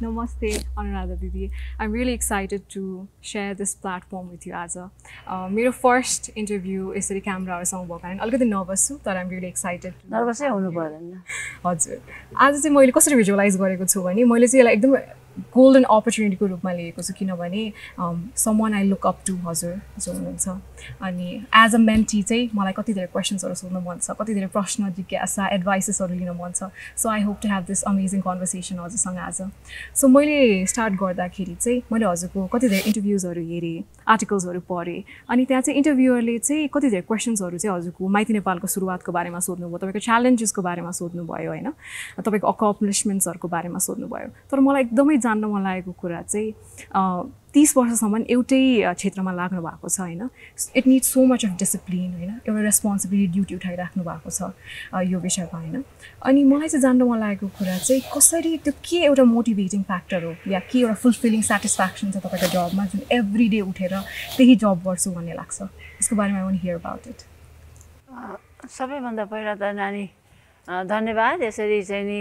Namaste, Anuradha Bibi. I'm really excited to share this platform with you as a uh, first interview is the camera or something work. I'll get the nervous that I'm really excited. Nervous, I'm not bothered. As I visualize what I could so many, Molly's like the golden अपर्च्युनिटीको रूपमा लिएको छु किनभने someone I look up to हजुर जो हुनुहुन्छ अनि as a mentee चाहिँ मलाई कति धेरै क्वेसन्सहरू सोध्नु मन छ कति धेरै प्रश्न जिज्ञासा एडभाइसेसहरू लिनु मन छ so I hope to have this amazing conversation हजुरसँग आज सो मैले स्टार्ट गर्दाखेरि चाहिँ मैले हजुरको कति धेरै इन्टरभ्युजहरू हेरेँ आर्टिकल्सहरू पढेँ अनि त्यहाँ चाहिँ इन्टरभ्युअरले चाहिँ कति धेरै क्वेसन्सहरू चाहिँ हजुरको माइती नेपालको सुरुवातको बारेमा सोध्नुभयो तपाईँको च्यालेन्जेसको बारेमा सोध्नुभयो होइन तपाईँको अकम्प्लिसमेन्ट्सहरूको बारेमा सोध्नुभयो तर मलाई एकदमै जान्न मन लागेको कुरा चाहिँ तिस वर्षसम्म एउटै क्षेत्रमा लाग्नु भएको छ होइन it need so much of discipline होइन एउटा रेस्पोन्सिबिलिटी ड्युटी उठाइराख्नु भएको छ यो विषयमा होइन अनि मलाई चाहिँ जान्नु मन लागेको कुरा चाहिँ कसरी त्यो के एउटा मोटिभेटिङ फ्याक्टर हो या के एउटा फुलफिलिङ सेटिस्फ्याक्सन छ तपाईँको जबमा जुन एभ्री डे उठेर त्यही जब गर्छु भन्ने लाग्छ यसको बारेमा I want hear about it सबैभन्दा पहिला त नानी धन्यवाद यसरी चाहिँ नि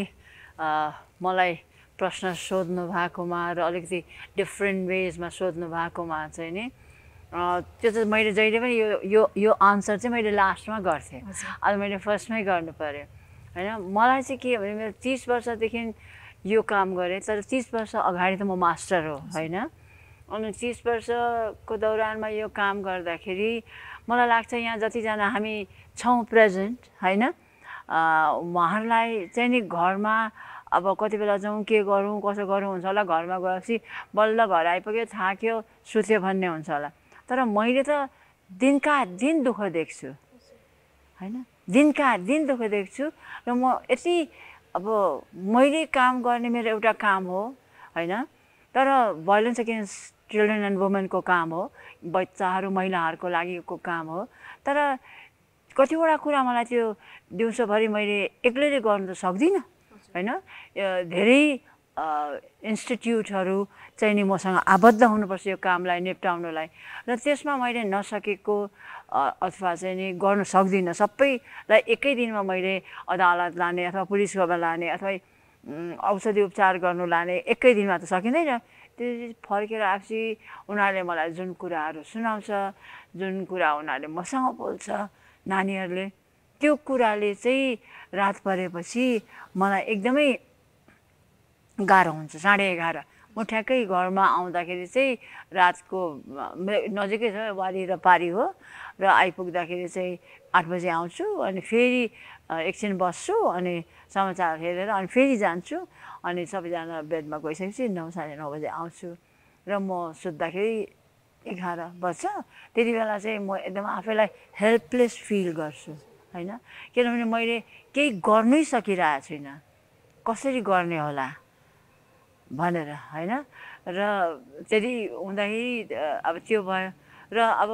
मलाई प्रश्न सोध्नु भएकोमा र अलिकति डिफ्रेन्ट वेजमा सोध्नु भएकोमा चाहिँ नि त्यो चाहिँ मैले जहिले पनि यो यो यो आन्सर चाहिँ मैले लास्टमा गर्थेँ अनि मैले फर्स्टमै गर्नु पऱ्यो होइन मलाई चाहिँ के भने मेरो तिस वर्षदेखि यो काम गरेँ तर तिस वर्ष अगाडि त म मास्टर हो होइन अनि तिस वर्षको दौरानमा यो काम गर्दाखेरि मलाई लाग्छ यहाँ जतिजना हामी छौँ प्रेजेन्ट होइन उहाँहरूलाई चाहिँ नि घरमा अब कति बेला जाउँ के गरौँ कसो गरौँ हुन्छ होला घरमा गएपछि बल्ल घर आइपुग्यो थाक्यो सुत्यो भन्ने हुन्छ होला तर मैले त दिनका दिन दुःख देख्छु होइन दिनका दिन दुःख देख्छु र म यति अब मैले काम गर्ने मेरो एउटा काम हो होइन तर भाइलेन्स एगेन्स्ट चिल्ड्रेन एन्ड वुमेनको काम हो बच्चाहरू महिलाहरूको लागिको काम हो तर कतिवटा कुरा मलाई त्यो दिउँसोभरि मैले एक्लैले गर्नु त सक्दिनँ होइन धेरै इन्स्टिट्युटहरू चाहिँ नि मसँग आबद्ध हुनुपर्छ यो कामलाई निप्टाउनुलाई र त्यसमा मैले नसकेको अथवा चाहिँ नि गर्न सक्दिनँ सबैलाई एकै दिनमा मैले अदालत लाने अथवा पुलिसकोमा लाने अथवा औषधि उपचार गर्नु लाने एकै दिनमा त सकिँदैन त्यो फर्केर आएपछि उनीहरूले मलाई जुन कुराहरू सुनाउँछ जुन कुरा उनीहरूले मसँग बोल्छ नानीहरूले त्यो कुराले चाहिँ रात परेपछि मलाई एकदमै गाह्रो हुन्छ साढे एघार म ठ्याक्कै घरमा आउँदाखेरि चाहिँ रातको नजिकै छ वारी र पारी हो र आइपुग्दाखेरि चाहिँ आठ बजी आउँछु अनि फेरि एकछिन बस्छु अनि समाचार हेरेर अनि फेरि जान्छु अनि सबैजना बेडमा गइसकेपछि नौ साढे नौ बजी आउँछु र म सुत्दाखेरि एघार बज्छ त्यति बेला चाहिँ म एकदम आफैलाई हेल्पलेस फिल गर्छु होइन किनभने मैले केही गर्नै सकिरहेको छुइनँ कसरी गर्ने होला भनेर होइन र त्यति हुँदाखेरि अब त्यो भयो र अब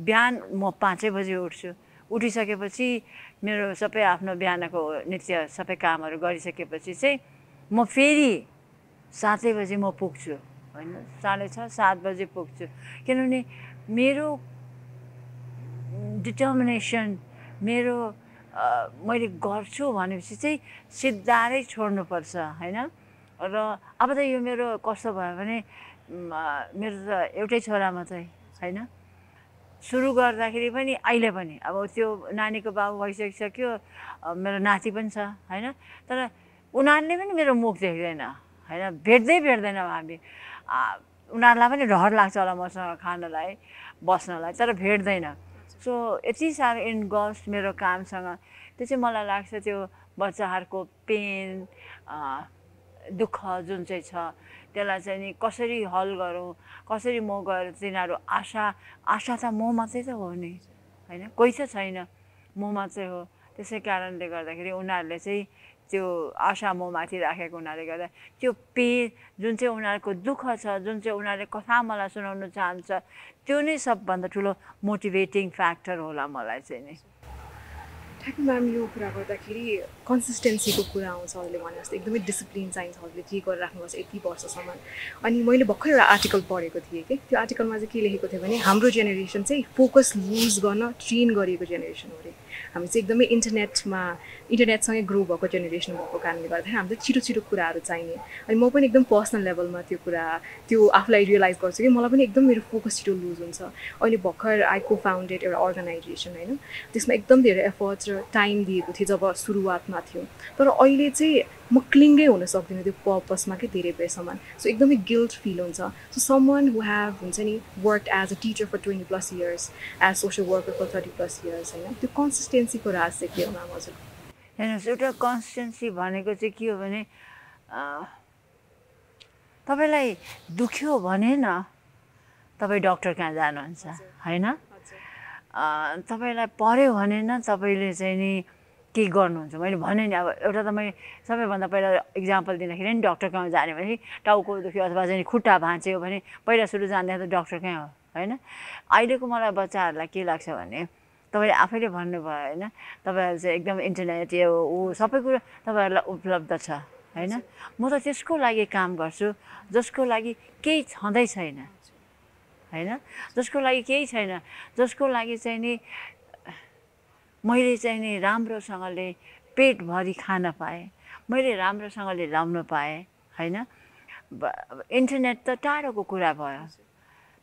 बिहान म पाँचै बजी उठ्छु उठिसकेपछि मेरो सबै आफ्नो बिहानको नृत्य सबै कामहरू गरिसकेपछि चाहिँ म फेरि सातै बजी म पुग्छु होइन साढे छ सात बजी पुग्छु किनभने मेरो डिटर्मिनेसन मेरो मैले गर्छु भनेपछि चाहिँ सिद्धारै छोड्नुपर्छ होइन र अब त यो मेरो कस्तो भयो भने मेरो त एउटै छोरा मात्रै होइन सुरु गर्दाखेरि पनि अहिले पनि अब त्यो नानीको बाबु भइसकिसक्यो मेरो नाति पनि छ होइन तर उनीहरूले पनि मेरो मुख देख्दैन होइन भेट्दै भेट्दैन हामी उनीहरूलाई पनि डर लाग्छ होला मसँग खानलाई बस्नलाई तर भेट्दैन सो यति साह्रो इन्गल्स मेरो कामसँग त्यो चाहिँ मलाई लाग्छ त्यो बच्चाहरूको पेन दुःख जुन चाहिँ छ त्यसलाई चाहिँ नि कसरी हल गरौँ कसरी म गएर तिनीहरू आशा आशा त म मात्रै त हो नि होइन कोही त छैन म मात्रै हो त्यसै कारणले गर्दाखेरि उनीहरूले चाहिँ त्यो आशा म माथि राखेको हुनाले गर्दा त्यो पेन जुन चाहिँ उनीहरूको दुःख छ जुन चाहिँ उनीहरूले कथा मलाई सुनाउनु चाहन्छ त्यो नै सबभन्दा ठुलो मोटिभेटिङ फ्याक्टर होला मलाई चाहिँ नि ठ्याक्क म्याम यो कुरा गर्दाखेरि कन्सिस्टेन्सीको कुरा आउँछ अहिले भने जस्तो एकदमै डिसिप्लिन चाहिन्छ हजुरले के गरेर राख्नुपर्छ यति वर्षसम्म अनि मैले भर्खर एउटा आर्टिकल पढेको थिएँ कि त्यो आर्टिकलमा चाहिँ के लेखेको थियो भने हाम्रो जेनेरेसन चाहिँ फोकस लुज गर्न ट्रेन गरिएको जेनेरेसन हो अरे हामी चाहिँ एकदमै इन्टरनेटमा इन्टरनेटसँगै ग्रो भएको जेनेरेसन भएको कारणले गर्दाखेरि हामीलाई छिटो छिटो कुराहरू चाहिने अनि म पनि एकदम पर्सनल लेभलमा त्यो कुरा त्यो आफूलाई रियलाइज गर्छु कि मलाई पनि एकदम मेरो फोकस छिटो लुज हुन्छ अहिले भर्खर आई को फाउन्डेड एउटा अर्गनाइजेसन होइन त्यसमा एकदम धेरै एफर्ट्स र टाइम दिएको थियो जब सुरुवातमा थियो तर अहिले चाहिँ म क्लिङ्गै हुन सक्दिनँ त्यो पर्पसमा कि धेरै बेरसम्म सो एकदमै गिल्ट फिल हुन्छ so some one who have हुन्छ नि work as a teacher for twenty plus years as social worker for thirty plus years होइन त्यो कन्सिस्टेन्सीको राज चाहिँ के हो म्याम हजुर हेर्नुहोस् एउटा कन्सिस्टेन्सी भनेको चाहिँ के हो भने तपाईँलाई दुख्यो भने न तपाईँ डक्टर कहाँ जानुहुन्छ होइन तपाईँलाई पऱ्यो भने न तपाईँले चाहिँ नि के गर्नुहुन्छ मैले भने नि अब एउटा त मैले सबैभन्दा पहिला इक्जाम्पल दिँदाखेरि नि डक्टर कहाँ जाने भने टाउको दुख्यो अथवा चाहिँ खुट्टा भाँच्यो भने पहिला सुरु जाँदा त डक्टर कहाँ हो होइन अहिलेको मलाई बच्चाहरूलाई के लाग्छ भने तपाईँले आफैले भन्नुभयो होइन तपाईँहरू चाहिँ एकदम इन्टरनेट यो ऊ सबै कुरो तपाईँहरूलाई उपलब्ध छ होइन म त त्यसको लागि काम गर्छु जसको लागि केही छँदै छैन होइन जसको लागि केही छैन जसको लागि चाहिँ नि मैले चाहिँ नि राम्रोसँगले पेटभरि खान पाएँ मैले राम्रोसँगले लाउन पाएँ होइन इन्टरनेट त टाढोको कुरा भयो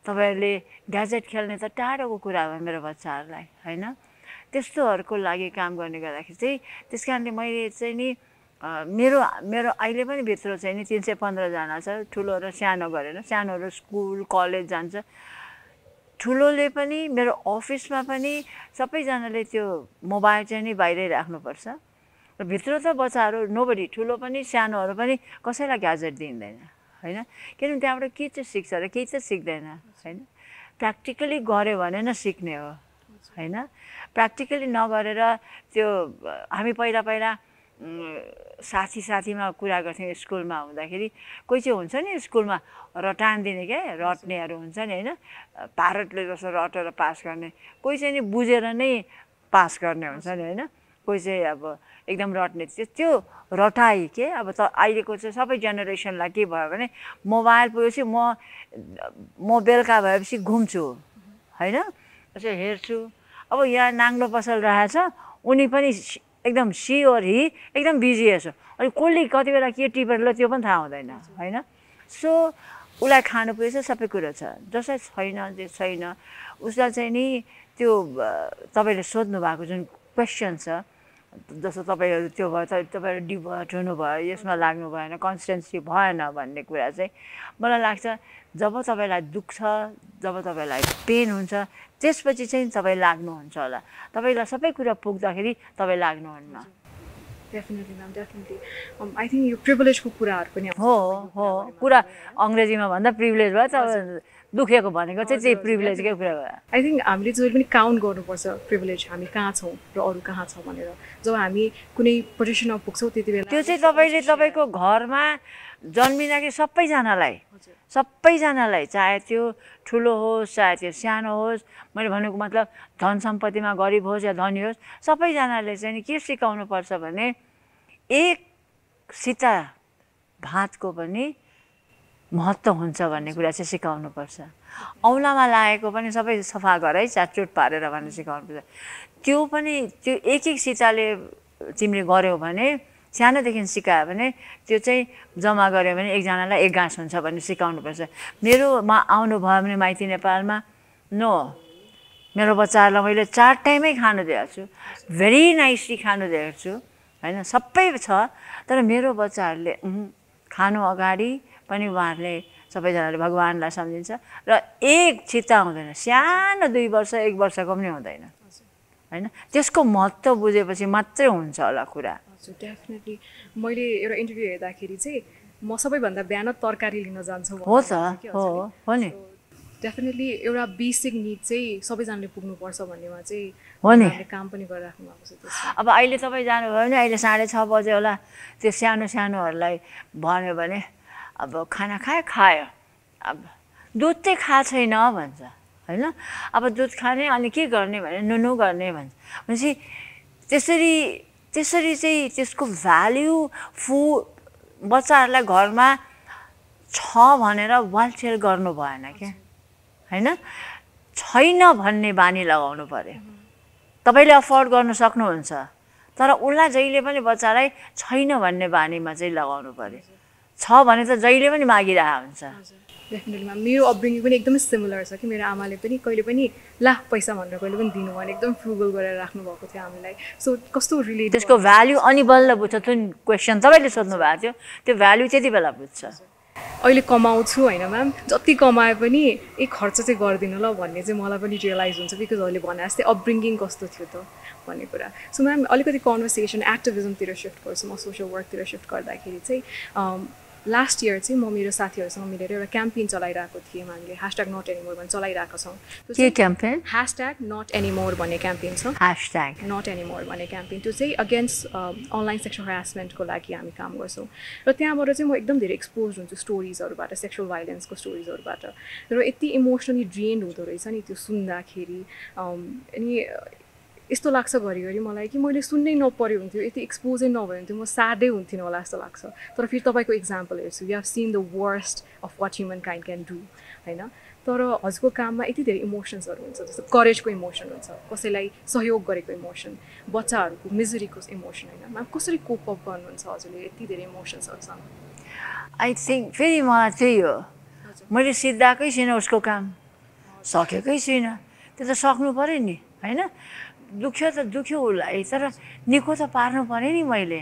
तपाईँहरूले ग्याजेट खेल्ने त टाढोको कुरा भयो मेरो बच्चाहरूलाई होइन त्यस्तोहरूको लागि काम गर्ने गर्दाखेरि चाहिँ त्यस कारणले मैले चाहिँ नि मेरो मेरो अहिले पनि भित्र चाहिँ नि तिन सय पन्ध्रजना छ ठुलो र सानो गरेर सानोहरू स्कुल कलेज जान्छ ठुलोले पनि मेरो अफिसमा पनि सबैजनाले त्यो मोबाइल चाहिँ नि बाहिरै राख्नुपर्छ र भित्र त बच्चाहरू नोबडी ठुलो पनि सानोहरू पनि कसैलाई ग्याजेट दिँदैन होइन किनभने त्यहाँबाट के चाहिँ सिक्छ र केही चाहिँ सिक्दैन होइन प्र्याक्टिकली गऱ्यो भने न सिक्ने हो होइन प्र्याक्टिकली नगरेर त्यो हामी पहिला पहिला साथी साथीमा कुरा गर्थ्यौँ स्कुलमा हुँदाखेरि कोही चाहिँ हुन्छ नि स्कुलमा रटान दिने क्या रट्नेहरू हुन्छ नि होइन भारतले जस्तो रटेर पास गर्ने कोही चाहिँ नि बुझेर नै पास गर्ने हुन्छ नि होइन कोही चाहिँ अब एकदम रट्ने त्यो त्यो रटाइ के अब त अहिलेको चाहिँ सबै जेनेरेसनलाई के भयो भने मोबाइल पुगेपछि म म बेलुका भएपछि घुम्छु होइन यसो हेर्छु अब यहाँ नाङ्लो पसल रहेछ उनी पनि एकदम सी ओर हि एकदम बिजी रहेछ अनि कसले कति बेला के टिपेर ल त्यो पनि थाहा हुँदैन होइन सो उसलाई खानु पुगेछ सबै कुरो छ जसलाई छैन जे छैन उसलाई चाहिँ नि त्यो तपाईँले सोध्नु भएको जुन क्वेसन छ जस्तो तपाईँहरू त्यो भयो तपाईँहरू डिभर्ट हुनुभयो यसमा लाग्नु भएन कन्सटेन्सी भएन भन्ने कुरा चाहिँ मलाई लाग्छ जब तपाईँलाई दुख्छ जब तपाईँलाई पेन हुन्छ त्यसपछि चाहिँ तपाईँ लाग्नुहुन्छ होला तपाईँलाई सबै कुरा पुग्दाखेरि तपाईँ लाग्नुहुन्न डेफिनेटली डेफिनेटली आई थिङ्क यो प्रिभिलेजको कुराहरू पनि हो हो कुरा अङ्ग्रेजीमा भन्दा प्रिभिलेज भयो त दुखेको भनेको चाहिँ चाहिँ प्रिभिलेजकै कुरा भयो आई थिङ्क हामीले जहिले पनि काउन्ट गर्नुपर्छ प्रिभिलेज हामी कहाँ छौँ र अरू कहाँ छौँ भनेर जब हामी कुनै पोजिसनमा पुग्छौँ त्यति बेला त्यो चाहिँ तपाईँले तपाईँको घरमा जन्मिँदा कि सबैजनालाई सबैजनालाई चाहे त्यो ठुलो होस् चाहे त्यो सानो होस् मैले भनेको मतलब धन सम्पत्तिमा गरिब होस् या धनी होस् सबैजनाले चाहिँ के सिकाउनु पर्छ भने एक सिता भातको पनि महत्त्व हुन्छ भन्ने कुरा चाहिँ सिकाउनु पर्छ औँलामा लागेको पनि सबै सफा गर है चाटचुट पारेर भनेर सिकाउनुपर्छ त्यो पनि त्यो एक एक सिताले तिमीले गऱ्यौ भने सानोदेखि सिकायो भने त्यो चाहिँ जम्मा गऱ्यो भने एकजनालाई एक घाँस हुन्छ भन्ने सिकाउनुपर्छ मेरोमा आउनुभयो भने माइती नेपालमा नो मेरो बच्चाहरूलाई मैले चार टाइमै खानु दिएको छु भेरी नाइसली खानु दिएको छु होइन सबै छ तर मेरो बच्चाहरूले खानु अगाडि पनि उहाँहरूले सबैजनाले भगवान्लाई सम्झिन्छ र एक चित्ता हुँदैन सानो दुई वर्ष एक वर्षको पनि हुँदैन होइन त्यसको महत्त्व बुझेपछि मात्रै हुन्छ होला कुरा सक्छु डेफिनेटली मैले एउटा इन्टरभ्यू हेर्दाखेरि चाहिँ म सबैभन्दा बिहान तरकारी लिन जान्छु हो त हो हो नि डेफिनेटली एउटा बेसिक निड चाहिँ सबैजनाले पुग्नुपर्छ भन्नेमा चाहिँ हो नि काम पनि गरिराख्नु भएको छ अब अहिले तपाईँ जानुभयो भने अहिले साढे छ बजे होला त्यो सानो सानोहरूलाई भन्यो भने अब खाना खायो खायो अब दुध चाहिँ खाएको छैन भन्छ होइन अब दुध खाने अनि के गर्ने भने नुनु गर्ने भन्छ भनेपछि त्यसरी त्यसरी चाहिँ त्यसको भ्याल्यु फु बच्चाहरूलाई घरमा छ भनेर वालचेल गर्नु भएन क्या होइन छैन भन्ने बानी लगाउनु पऱ्यो तपाईँले अफोर्ड गर्नु सक्नुहुन्छ तर उसलाई जहिले पनि बच्चालाई छैन भन्ने बानीमा चाहिँ लगाउनु पऱ्यो छ भने त जहिले पनि मागिरहेको हुन्छ डेफिनेटलीमा मेरो अपब्रिङिङ पनि एकदमै सिमिलर छ कि मेरो आमाले पनि कहिले पनि ला पैसा भनेर कहिले पनि दिनु भने एकदम फ्रुगल गरेर राख्नुभएको थियो हामीलाई सो कस्तो रिलेट त्यसको भ्याल्यु अनि बल्ल बुझ्छ जुन क्वेसन तपाईँले सोध्नु भएको थियो त्यो भ्याल्यु त्यति बेला बुझ्छ अहिले कमाउँछु होइन म्याम जति कमाए पनि एक खर्च चाहिँ गरिदिनु ल भन्ने चाहिँ मलाई पनि रियलाइज हुन्छ बिकज अहिले भने जस्तै अपब्रिङ्गिङ कस्तो थियो त भन्ने कुरा सो म्याम अलिकति कन्भर्सेसन एक्टिभिजमतिर सिफ्ट गर्छु म सोसियल वर्कतिर सिफ्ट गर्दाखेरि चाहिँ लास्ट इयर चाहिँ म मेरो साथीहरूसँग मिलेर एउटा क्याम्पेन चलाइरहेको थिएँ हामीले ह्यासट्याग नट एनिमोर भन्ने चलाइरहेको छौँ के क्याम्पेन ह्यासट्याग नट एनिमोर भन्ने क्याम्पेन छ ह्यासट्याग नट एनिमोर भन्ने क्याम्पेन त्यो चाहिँ अगेन्स्ट अनलाइन सेक्सुअल हेरासमेन्टको लागि हामी काम गर्छौँ र त्यहाँबाट चाहिँ म एकदम धेरै एक्सपोज हुन्छु स्टोरिजहरूबाट सेक्सुअल भाइलेन्सको स्टोरिजहरूबाट र यति इमोसनली ड्रेन्ड हुँदो रहेछ नि त्यो सुन्दाखेरि अनि यस्तो लाग्छ घरिघरि मलाई कि मैले सुन्नै नपरे हुन्थ्यो यति एक्सपोजै नभए हुन्थ्यो म सार्दै हुन्थेन होला जस्तो लाग्छ तर फेरि तपाईँको इक्जाम्पल हेर्छु you have seen the worst of what humankind can do होइन तर हजुरको काममा यति धेरै इमोसन्सहरू हुन्छ जस्तो करेजको इमोसन हुन्छ कसैलाई सहयोग गरेको इमोसन बच्चाहरूको मिजरीको इमोसन होइन म्याम कसरी कोप अप गर्नुहुन्छ हजुरले यति धेरै इमोसन्सहरूसँग आई थिङ्क फेरि मलाई त्यही हो मैले सिद्धाएकै छुइनँ उसको काम सकेकै छुइनँ त्यो त सक्नु पऱ्यो नि होइन दुख्यो त दुख्यो उसलाई तर निको त पार्नु पऱ्यो नि मैले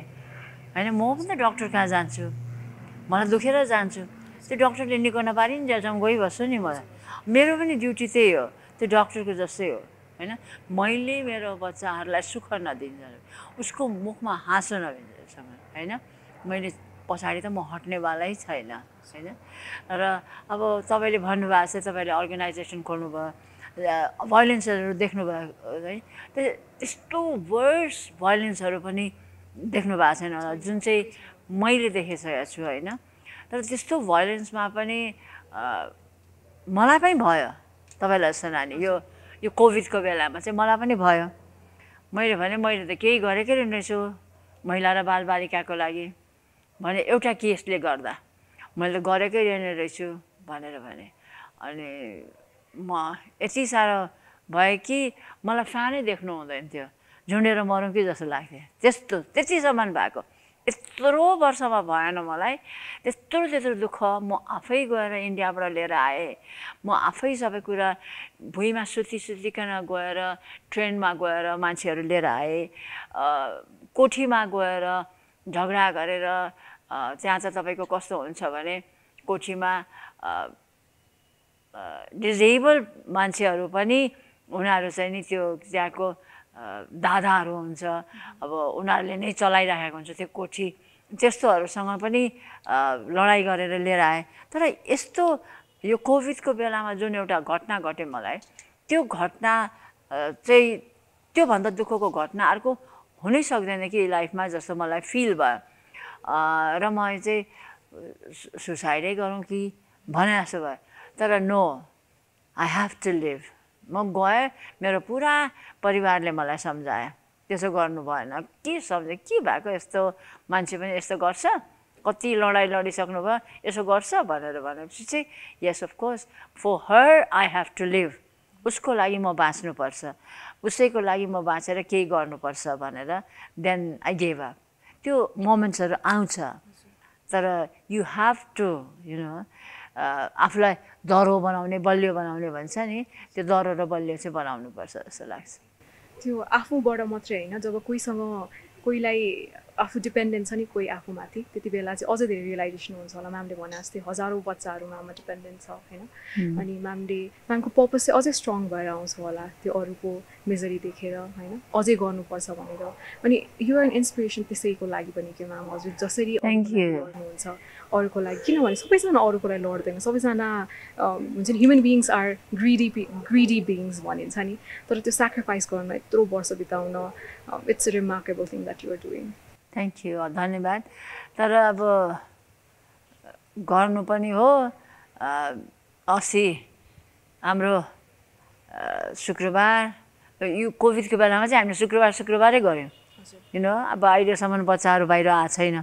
होइन म पनि त डक्टर कहाँ जान्छु मलाई दुखेर जान्छु त्यो डक्टरले निको नपारि नि जहाँसम्म गइबस्छु नि मलाई मेरो पनि ड्युटी त्यही हो त्यो डक्टरको जस्तै हो होइन मैले मेरो बच्चाहरूलाई सुख नदिन्छ उसको मुखमा हाँसो नदिन्छसम्म होइन मैले पछाडि त म हट्नेवालै छैन होइन र अब तपाईँले भन्नुभएको छ तपाईँले अर्गनाइजेसन भयो भायोलेन्सहरू देख्नुभएको है त्यस्तो वर्स भायोलेन्सहरू पनि देख्नु भएको छैन होला जुन चाहिँ मैले देखिसकेको छु होइन तर त्यस्तो भायोलेन्समा पनि मलाई पनि भयो तपाईँलाई जस्तो नानी यो यो कोभिडको बेलामा चाहिँ मलाई पनि भयो मैले भने मैले त केही गरेकै रहेछु महिला र बालबालिकाको लागि भने एउटा केसले गर्दा मैले गरेकै रहेन रहेछु भनेर भने अनि म यति साह्रो भयो कि मलाई सानै देख्नु हुँदैन थियो झुन्डेर मरौँ कि जस्तो लाग्थ्यो त्यस्तो त्यतिसम्म भएको यत्रो वर्षमा भएन मलाई त्यत्रो त्यत्रो दुःख म आफै गएर इन्डियाबाट लिएर आएँ म आफै सबै कुरा भुइँमा सुती सुतिकन गएर ट्रेनमा गएर मान्छेहरू लिएर आएँ कोठीमा गएर झगडा गरेर त्यहाँ चाहिँ तपाईँको कस्तो हुन्छ भने कोठीमा डिजेबल मान्छेहरू पनि उनीहरू चाहिँ नि त्यो त्यहाँको दादाहरू हुन्छ अब उनीहरूले नै चलाइराखेको हुन्छ त्यो कोठी त्यस्तोहरूसँग पनि लडाइँ गरेर लिएर आएँ तर यस्तो यो कोभिडको बेलामा जुन एउटा घटना घट्यो मलाई त्यो घटना चाहिँ त्योभन्दा दुःखको घटना अर्को हुनै सक्दैन कि लाइफमा जस्तो मलाई फिल भयो र म चाहिँ सुसाइडै गरौँ कि भने जस्तो भयो तर no I have to leave म गएँ मेरो पुरा परिवारले मलाई सम्झायो त्यसो गर्नु भएन के सम्झ के भएको यस्तो मान्छे पनि यस्तो गर्छ कति लडाइँ भयो यसो गर्छ भनेर भनेपछि चाहिँ yes course for her I have to leave उसको लागि म बाँच्नुपर्छ उसैको लागि म बाँचेर केही गर्नुपर्छ भनेर देन आई गेभ अप त्यो मोमेन्ट्सहरू आउँछ तर you have to you know आफूलाई दह्रो बनाउने बलियो बनाउने भन्छ नि त्यो दह्रो र बलियो चाहिँ बनाउनुपर्छ जस्तो लाग्छ त्यो आफूबाट मात्रै होइन जब कोहीसँग कोहीलाई आफू डिपेन्डेन्ट छ नि कोही आफूमाथि त्यति बेला चाहिँ अझै धेरै रियलाइजेसन हुन्छ होला म्यामले भने जस्तै हजारौँ बच्चाहरू म्याममा डिपेन्डेन्ट छ होइन अनि म्यामले म्यामको पर्पज चाहिँ अझै स्ट्रङ भएर आउँछ होला त्यो अरूको मेजरी देखेर होइन अझै गर्नुपर्छ भनेर अनि युआर एन इन्सपिरेसन त्यसैको लागि पनि कि म्याम हजुर जसरी थ्याङ्क हुन्छ अरूकोलाई किनभने सबैजना लागि लड्दैन सबैजना हुन्छ नि human beings are greedy greedy beings भनिन्छ नि तर त्यो सेक्रिफाइस गर्न यत्रो वर्ष बिताउन it's a remarkable thing that you're doing thank you धन्यवाद तर अब गर्नु पनि हो असी हाम्रो शुक्रबार यो कोभिडको बेलामा चाहिँ हामीले शुक्रबार शुक्रबारै गऱ्यौँ किन अब अहिलेसम्म बच्चाहरू बाहिर आएको छैन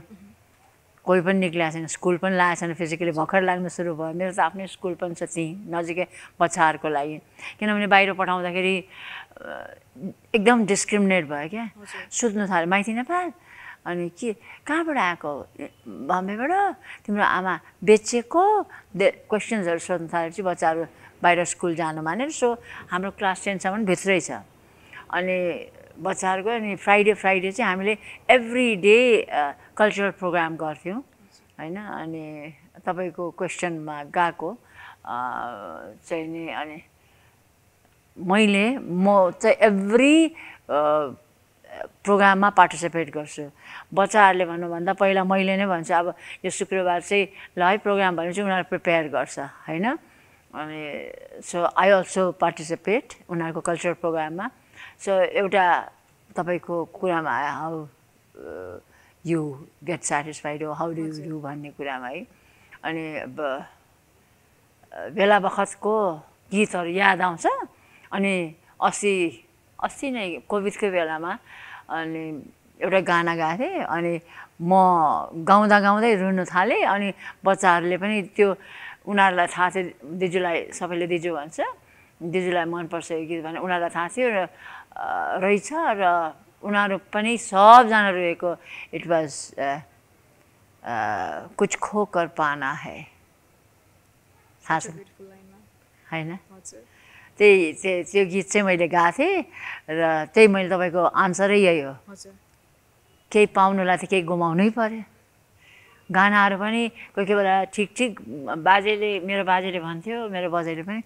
कोही पनि निक्लिएको छैन स्कुल पनि लागेको छैन फिजिकली भर्खर लाग्न सुरु भयो मेरो त आफ्नै स्कुल पनि छ त्यहीँ नजिकै बच्चाहरूको लागि किनभने बाहिर पठाउँदाखेरि एकदम डिस्क्रिमिनेट भयो क्या सुत्नु थाल्यो माइती नेपाल अनि के कहाँबाट आएको बम्बेबाट तिम्रो आमा बेचेको क्वेसन्सहरू सोध्नु थाल्यो चाहिँ बच्चाहरू बाहिर स्कुल जानु मानेर सो हाम्रो क्लास टेनसम्म भित्रै छ अनि बच्चाहरूको अनि फ्राइडे फ्राइडे चाहिँ हामीले एभ्री डे कल्चरल प्रोग्राम गर्थ्यौँ होइन अनि तपाईँको क्वेसनमा गएको चाहिँ नि अनि मैले म चाहिँ एभ्री प्रोग्राममा पार्टिसिपेट गर्छु बच्चाहरूले भन्नुभन्दा पहिला मैले नै भन्छु अब यो शुक्रबार चाहिँ ल है प्रोग्राम भने चाहिँ उनीहरू प्रिपेयर गर्छ होइन अनि सो आई अल्सो पार्टिसिपेट उनीहरूको कल्चरल प्रोग्राममा सो एउटा तपाईँको कुरामा हाउ यु गेट सेटिस्फाइड हो हाउ डु यु डु भन्ने कुरामा है अनि अब बेला बखतको गीतहरू याद आउँछ अनि अस्ति अस्ति नै कोभिडको बेलामा अनि एउटा गाना गाएको थिएँ अनि म गाउँदा गाउँदै रुनु थालेँ अनि बच्चाहरूले पनि त्यो उनीहरूलाई थाहा थियो दिजुलाई सबैले दिजु भन्छ दिजुलाई मनपर्छ यो गीत भने उनीहरूलाई थाहा थियो र रहेछ र उनीहरू पनि सबजना रोएको इट वाज uh, uh, कुछ खोकर पाना है होइन त्यही त्यो त्यो गीत चाहिँ मैले गाएको थिएँ र त्यही मैले तपाईँको आन्सरै यही हो केही पाउनुलाई त केही गुमाउनै पर्यो गानाहरू पनि कोही कोही बेला ठिक ठिक बाजेले मेरो बाजेले भन्थ्यो मेरो बजेले पनि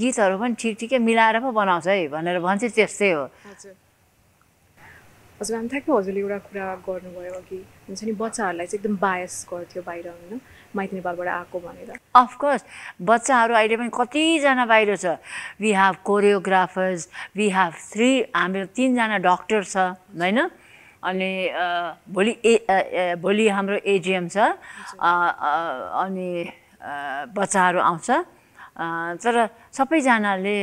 गीतहरू पनि ठिक ठिकै मिलाएर पो बनाउँछ है भनेर भन्थ्यो त्यस्तै हो हजुर हामी ठ्याक्कै हजुरले एउटा कुरा गर्नुभयो अघि हुन्छ नि बच्चाहरूलाई चाहिँ एकदम बायस गर्थ्यो बाहिर होइन माइती नेपालबाट आएको भनेर अफकोर्स बच्चाहरू अहिले पनि कतिजना बाहिर छ we have choreographers we have three हाम्रो तिनजना डक्टर छ होइन अनि भोलि ए भोलि हाम्रो एजिएम छ अनि बच्चाहरू आउँछ तर सबैजनाले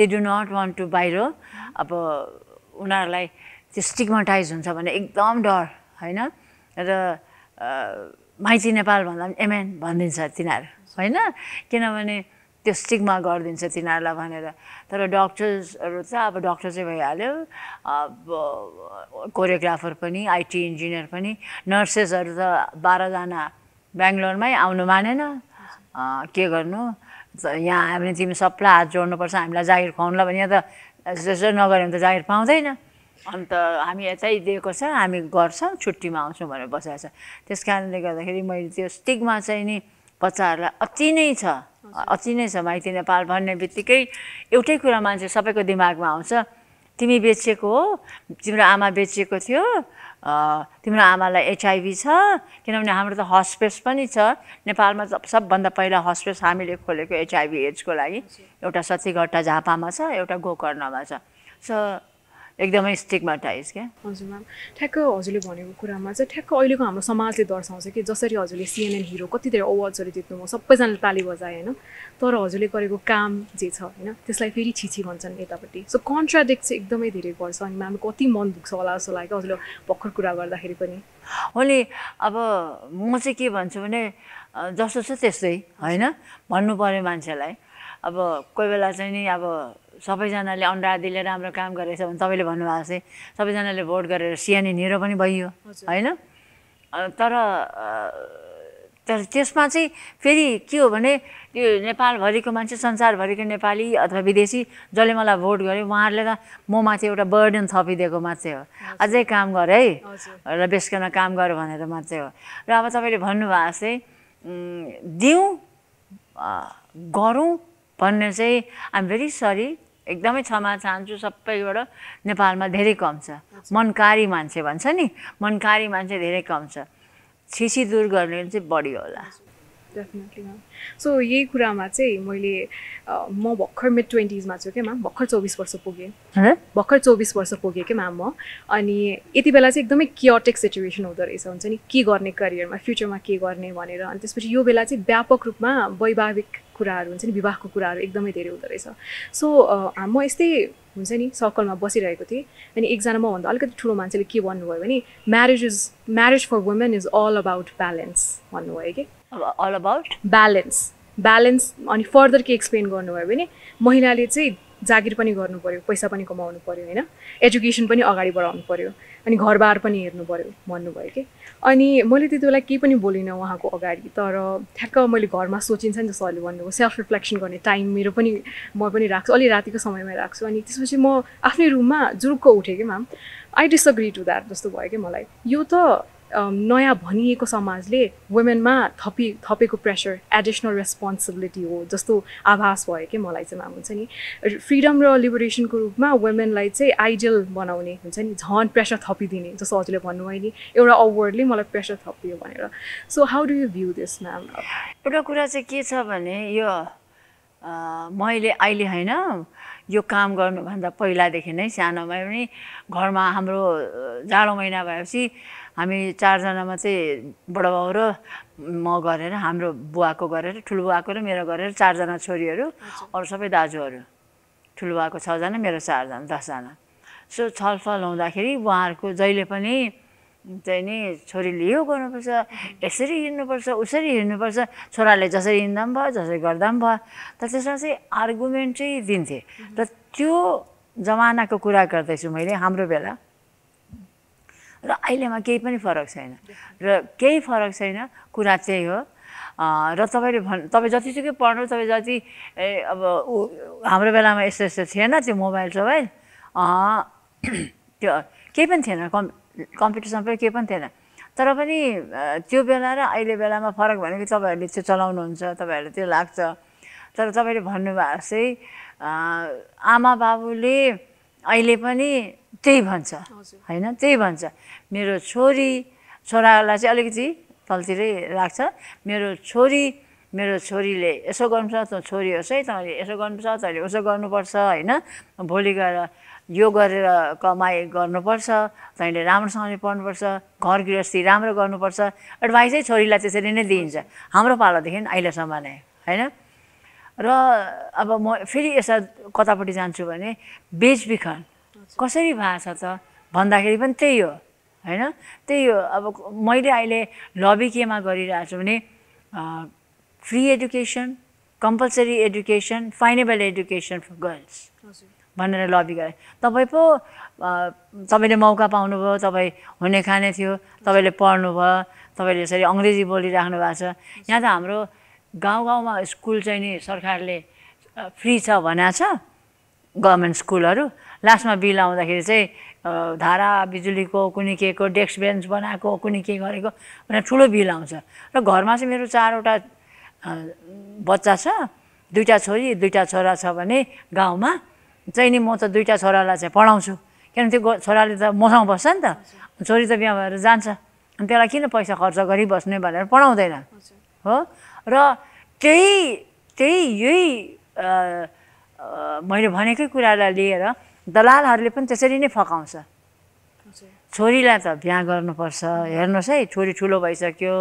they do not want to बाहिर अब उनीहरूलाई त्यो स्टिगमाटाइज हुन्छ भने एकदम डर होइन र माइती नेपाल भन्दा पनि एमएन भनिदिन्छ तिनीहरू होइन किनभने त्यो स्टिगमा गरिदिन्छ तिनीहरूलाई भनेर तर डक्टर्सहरू त अब डक्टर चाहिँ भइहाल्यो अब कोरियोग्राफर पनि आइटी इन्जिनियर पनि नर्सेसहरू त बाह्रजना बेङ्गलोरमै आउनु मानेन के गर्नु यहाँ हामीले तिमी सबलाई हात जोड्नुपर्छ हामीलाई जागिर खुवाउनुलाई भने यहाँ त जस नगर्यो भने त जागिर पाउँदैन अन्त हामी यतै दिएको छ हामी गर्छौँ छुट्टीमा आउँछौँ भनेर बसेको छ त्यस कारणले गर्दाखेरि मैले त्यो स्टिगमा चाहिँ नि बच्चाहरूलाई अति नै छ अति नै छ माइती नेपाल भन्ने बित्तिकै एउटै कुरा मान्छे सबैको दिमागमा आउँछ तिमी बेचेको हो तिम्रो आमा बेचिएको थियो तिम्रो आमालाई एचआइभी छ किनभने हाम्रो त हस्पेस पनि छ नेपालमा त सबभन्दा पहिला हस्पेस हामीले खोलेको एचआइभी एड्सको लागि एउटा सतीघट्टा झापामा छ एउटा गोकर्णमा छ सो एकदमै आइस क्या हजुर म्याम ठ्याक्क हजुरले भनेको कुरामा चाहिँ ठ्याक्क अहिलेको हाम्रो समाजले दर्शाउँछ कि जसरी हजुरले सिएनएन हिरो कति धेरै अवार्ड्सहरू जित्नुभयो सबैजनाले ताली बजाए होइन तर हजुरले गरेको काम जे छ होइन त्यसलाई फेरि छिछि भन्छन् यतापट्टि सो कन्ट्राडिक्ट चाहिँ एकदमै धेरै गर्छ अनि म्याम कति मन दुख्छ होला जस्तो लाग्यो हजुरले भर्खर कुरा गर्दाखेरि पनि अहिले अब म चाहिँ के भन्छु भने जस्तो छ त्यस्तै होइन भन्नु पऱ्यो मान्छेलाई अब कोही बेला चाहिँ नि अब सबैजनाले अन्डा दिले राम्रो काम गरेछ भने तपाईँले भन्नुभएको चाहिँ सबैजनाले भोट गरेर सियानी निरो पनि भइयो होइन तर तर त्यसमा चाहिँ फेरि के हो भने त्यो नेपालभरिको मान्छे संसारभरिको नेपाली अथवा विदेशी जसले मलाई भोट गर्यो उहाँहरूले त म माथि एउटा बर्डन थपिदिएको मात्रै हो अझै काम गर है र बेसकन काम गर भनेर मात्रै हो र अब तपाईँले भन्नुभएको चाहिँ दिउँ गरौँ भन्ने चाहिँ आइएम भेरी सरी एकदमै क्षमा चाहन्छु सबैबाट नेपालमा धेरै कम छ मनकारी मान्छे भन्छ नि मनकारी मान्छे धेरै कम छ छिसी दूर गर्ने चाहिँ बढी होला डेफिनेटली म्याम सो यही कुरामा चाहिँ मैले म भर्खर मिड ट्वेन्टिजमा छु क्या म्याम भर्खर चौबिस वर्ष पुगेँ भर्खर चौबिस वर्ष पुगेँ क्या म्याम म अनि यति बेला चाहिँ एकदमै क्योटिक सिचुएसन हुँदो रहेछ हुन्छ नि के गर्ने करियरमा फ्युचरमा के गर्ने भनेर अनि त्यसपछि यो बेला चाहिँ व्यापक रूपमा वैवाहिक कुराहरू हुन्छ नि विवाहको कुराहरू एकदमै धेरै हुँदो रहेछ सो म यस्तै हुन्छ नि सर्कलमा बसिरहेको थिएँ अनि एकजना मभन्दा अलिकति ठुलो मान्छेले के भन्नुभयो भने marriage is marriage for women is all about balance भन्नुभयो कि अल अबाउट ब्यालेन्स ब्यालेन्स अनि फर्दर के एक्सप्लेन गर्नुभयो भने महिलाले चाहिँ जागिर पनि गर्नु पऱ्यो पैसा पनि कमाउनु पऱ्यो होइन एजुकेसन पनि अगाडि बढाउनु पऱ्यो अनि घरबार पनि हेर्नु पऱ्यो भन्नुभयो कि अनि मैले त्यति बेला केही पनि बोलिनँ उहाँको अगाडि तर ठ्याक्क मैले घरमा सोचिन्छ नि सरले भन्नुभयो सेल्फ रिफ्लेक्सन गर्ने टाइम मेरो पनि म पनि राख्छु अलि रातिको समयमा राख्छु अनि त्यसपछि म आफ्नै रुममा जुरुक्क उठेँ कि ma'am I disagree to that जस्तो भयो कि मलाई यो त नयाँ भनिएको समाजले वुमेनमा थपी थपेको प्रेसर एडिसनल रेस्पोन्सिबिलिटी हो जस्तो आभास भयो कि मलाई चाहिँ हुन्छ नि फ्रिडम र लिबरेसनको रूपमा वुमेनलाई चाहिँ आइडियल बनाउने हुन्छ नि झन् प्रेसर थपिदिने जस्तो हजुरले भन्नुभयो नि एउटा अवर्डले मलाई प्रेसर थपियो भनेर so how do you view this ma'am एउटा कुरा चाहिँ के छ भने यो मैले अहिले होइन यो काम गर्नुभन्दा पहिलादेखि नै सानोमा पनि घरमा हाम्रो जाडो महिना भएपछि हामी चारजनामा चाहिँ बडाबाउ र म गरेर हाम्रो बुवाको गरेर ठुलो बुवाको र मेरो गरेर चारजना छोरीहरू अरू सबै दाजुहरू ठुलो बुवाको छजना मेरो चारजना दसजना सो छलफल हुँदाखेरि उहाँहरूको जहिले पनि चाहिँ नि छोरीले यो गर्नुपर्छ यसरी हिँड्नुपर्छ उसरी हिँड्नुपर्छ छोराले जसरी हिँड्दा पनि भयो जसरी गर्दा पनि भयो त त्यसमा चाहिँ आर्गुमेन्ट चाहिँ दिन्थेँ र त्यो जमानाको कुरा गर्दैछु मैले हाम्रो बेला र अहिलेमा केही पनि फरक छैन र केही फरक छैन कुरा चाहिँ हो र तपाईँले भन् तपाईँ जतिसुकै पढ्नु तपाईँ जति अब हाम्रो बेलामा यस्तो यस्तो थिएन त्यो मोबाइल सोबाइल त्यो केही पनि थिएन कम् कम्प्युटरसम्म पनि केही पनि थिएन तर पनि त्यो बेला र अहिले बेलामा फरक भनेको तपाईँहरूले त्यो चलाउनुहुन्छ तपाईँहरूले त्यो लाग्छ तर तपाईँले भन्नुभएको चाहिँ आमा बाबुले अहिले पनि त्यही भन्छ होइन त्यही भन्छ मेरो छोरी छोरालाई चाहिँ अलिकति तलतिरै राख्छ मेरो छोरी मेरो छोरीले यसो गर्नुपर्छ तँ छोरी होस् है तैँले यसो गर्नुपर्छ तैँले उसो गर्नुपर्छ होइन भोलि गएर यो गरेर कमाइ गर्नुपर्छ तैँले राम्रोसँगले पढ्नुपर्छ घर गृहस्थी राम्रो गर्नुपर्छ एडभाइसै छोरीलाई त्यसरी नै दिइन्छ हाम्रो पालोदेखि अहिलेसम्म नै होइन र अब म फेरि यसो कतापट्टि जान्छु भने बेचबिखन कसरी भएको छ त भन्दाखेरि पनि त्यही हो होइन त्यही हो अब मैले अहिले लबी केमा गरिरहेको छु भने free education compulsory education finable education for girls भनेर लबी गरेँ तपाईँ पो तपाईँले मौका पाउनुभयो तपाईँ हुने खाने थियो तपाईँले पढ्नुभयो तपाईँले यसरी अङ्ग्रेजी बोलिराख्नु भएको छ यहाँ त हाम्रो गाउँ गाउँमा स्कुल चाहिँ नि सरकारले फ्री छ भनेको छ गभर्मेन्ट स्कुलहरू लास्टमा बिल आउँदाखेरि चाहिँ धारा बिजुलीको कुनै के को डेस्क बेन्च बनाएको कुनै के गरेको भनेर ठुलो बिल आउँछ र घरमा चाहिँ मेरो चारवटा बच्चा छ दुईवटा छोरी दुईवटा छोरा छ भने गाउँमा चाहिँ नि म त दुईवटा छोरालाई चाहिँ पढाउँछु किनभने त्यो छोराले त मसँग बस्छ नि त छोरी त बिहा भएर जान्छ अनि त्यसलाई किन पैसा खर्च गरिबस्ने भनेर पढाउँदैन हो र त्यही त्यही यही मैले भनेकै कुरालाई लिएर दलालहरूले पनि त्यसरी नै फकाउँछ छोरीलाई त बिहा गर्नुपर्छ हेर्नुहोस् है छोरी ठुलो भइसक्यो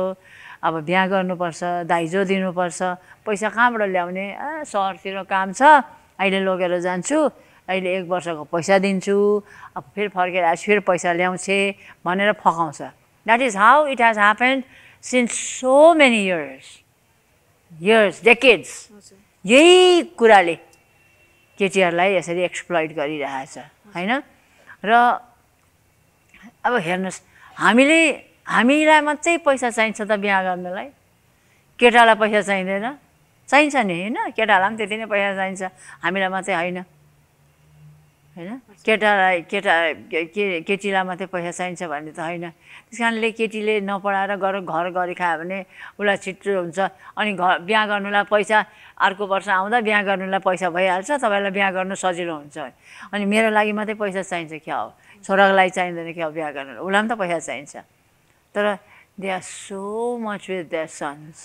अब बिहा गर्नुपर्छ दाइजो दिनुपर्छ पैसा कहाँबाट ल्याउने आ सहरतिर काम छ अहिले लगेर जान्छु अहिले एक वर्षको पैसा दिन्छु अब फेरि फर्केर आएपछि फेरि पैसा ल्याउँछे भनेर फकाउँछ that is how it has happened since so many years years decades यही कुराले केटीहरूलाई यसरी एक्सप्लोइट गरिरहेछ होइन र अब हेर्नुहोस् हामीले हामीलाई मात्रै पैसा चाहिन्छ त बिहा गर्नलाई केटालाई पैसा चाहिँदैन चाहिन्छ नि होइन केटाहरूलाई पनि त्यति नै पैसा चाहिन्छ हामीलाई मात्रै होइन होइन केटालाई केटा के केटीलाई मात्रै पैसा चाहिन्छ भन्ने त होइन त्यस कारणले केटीले नपढाएर गर घर गरी खायो भने उसलाई छिटो हुन्छ अनि घर बिहा गर्नुलाई पैसा अर्को वर्ष आउँदा बिहा गर्नुलाई पैसा भइहाल्छ तपाईँलाई बिहा गर्नु सजिलो हुन्छ अनि मेरो लागि मात्रै पैसा चाहिन्छ क्या हो छोराको लागि चाहिँदैन क्या हो बिहा गर्नु उसलाई पनि त पैसा चाहिन्छ तर they are so much with their sons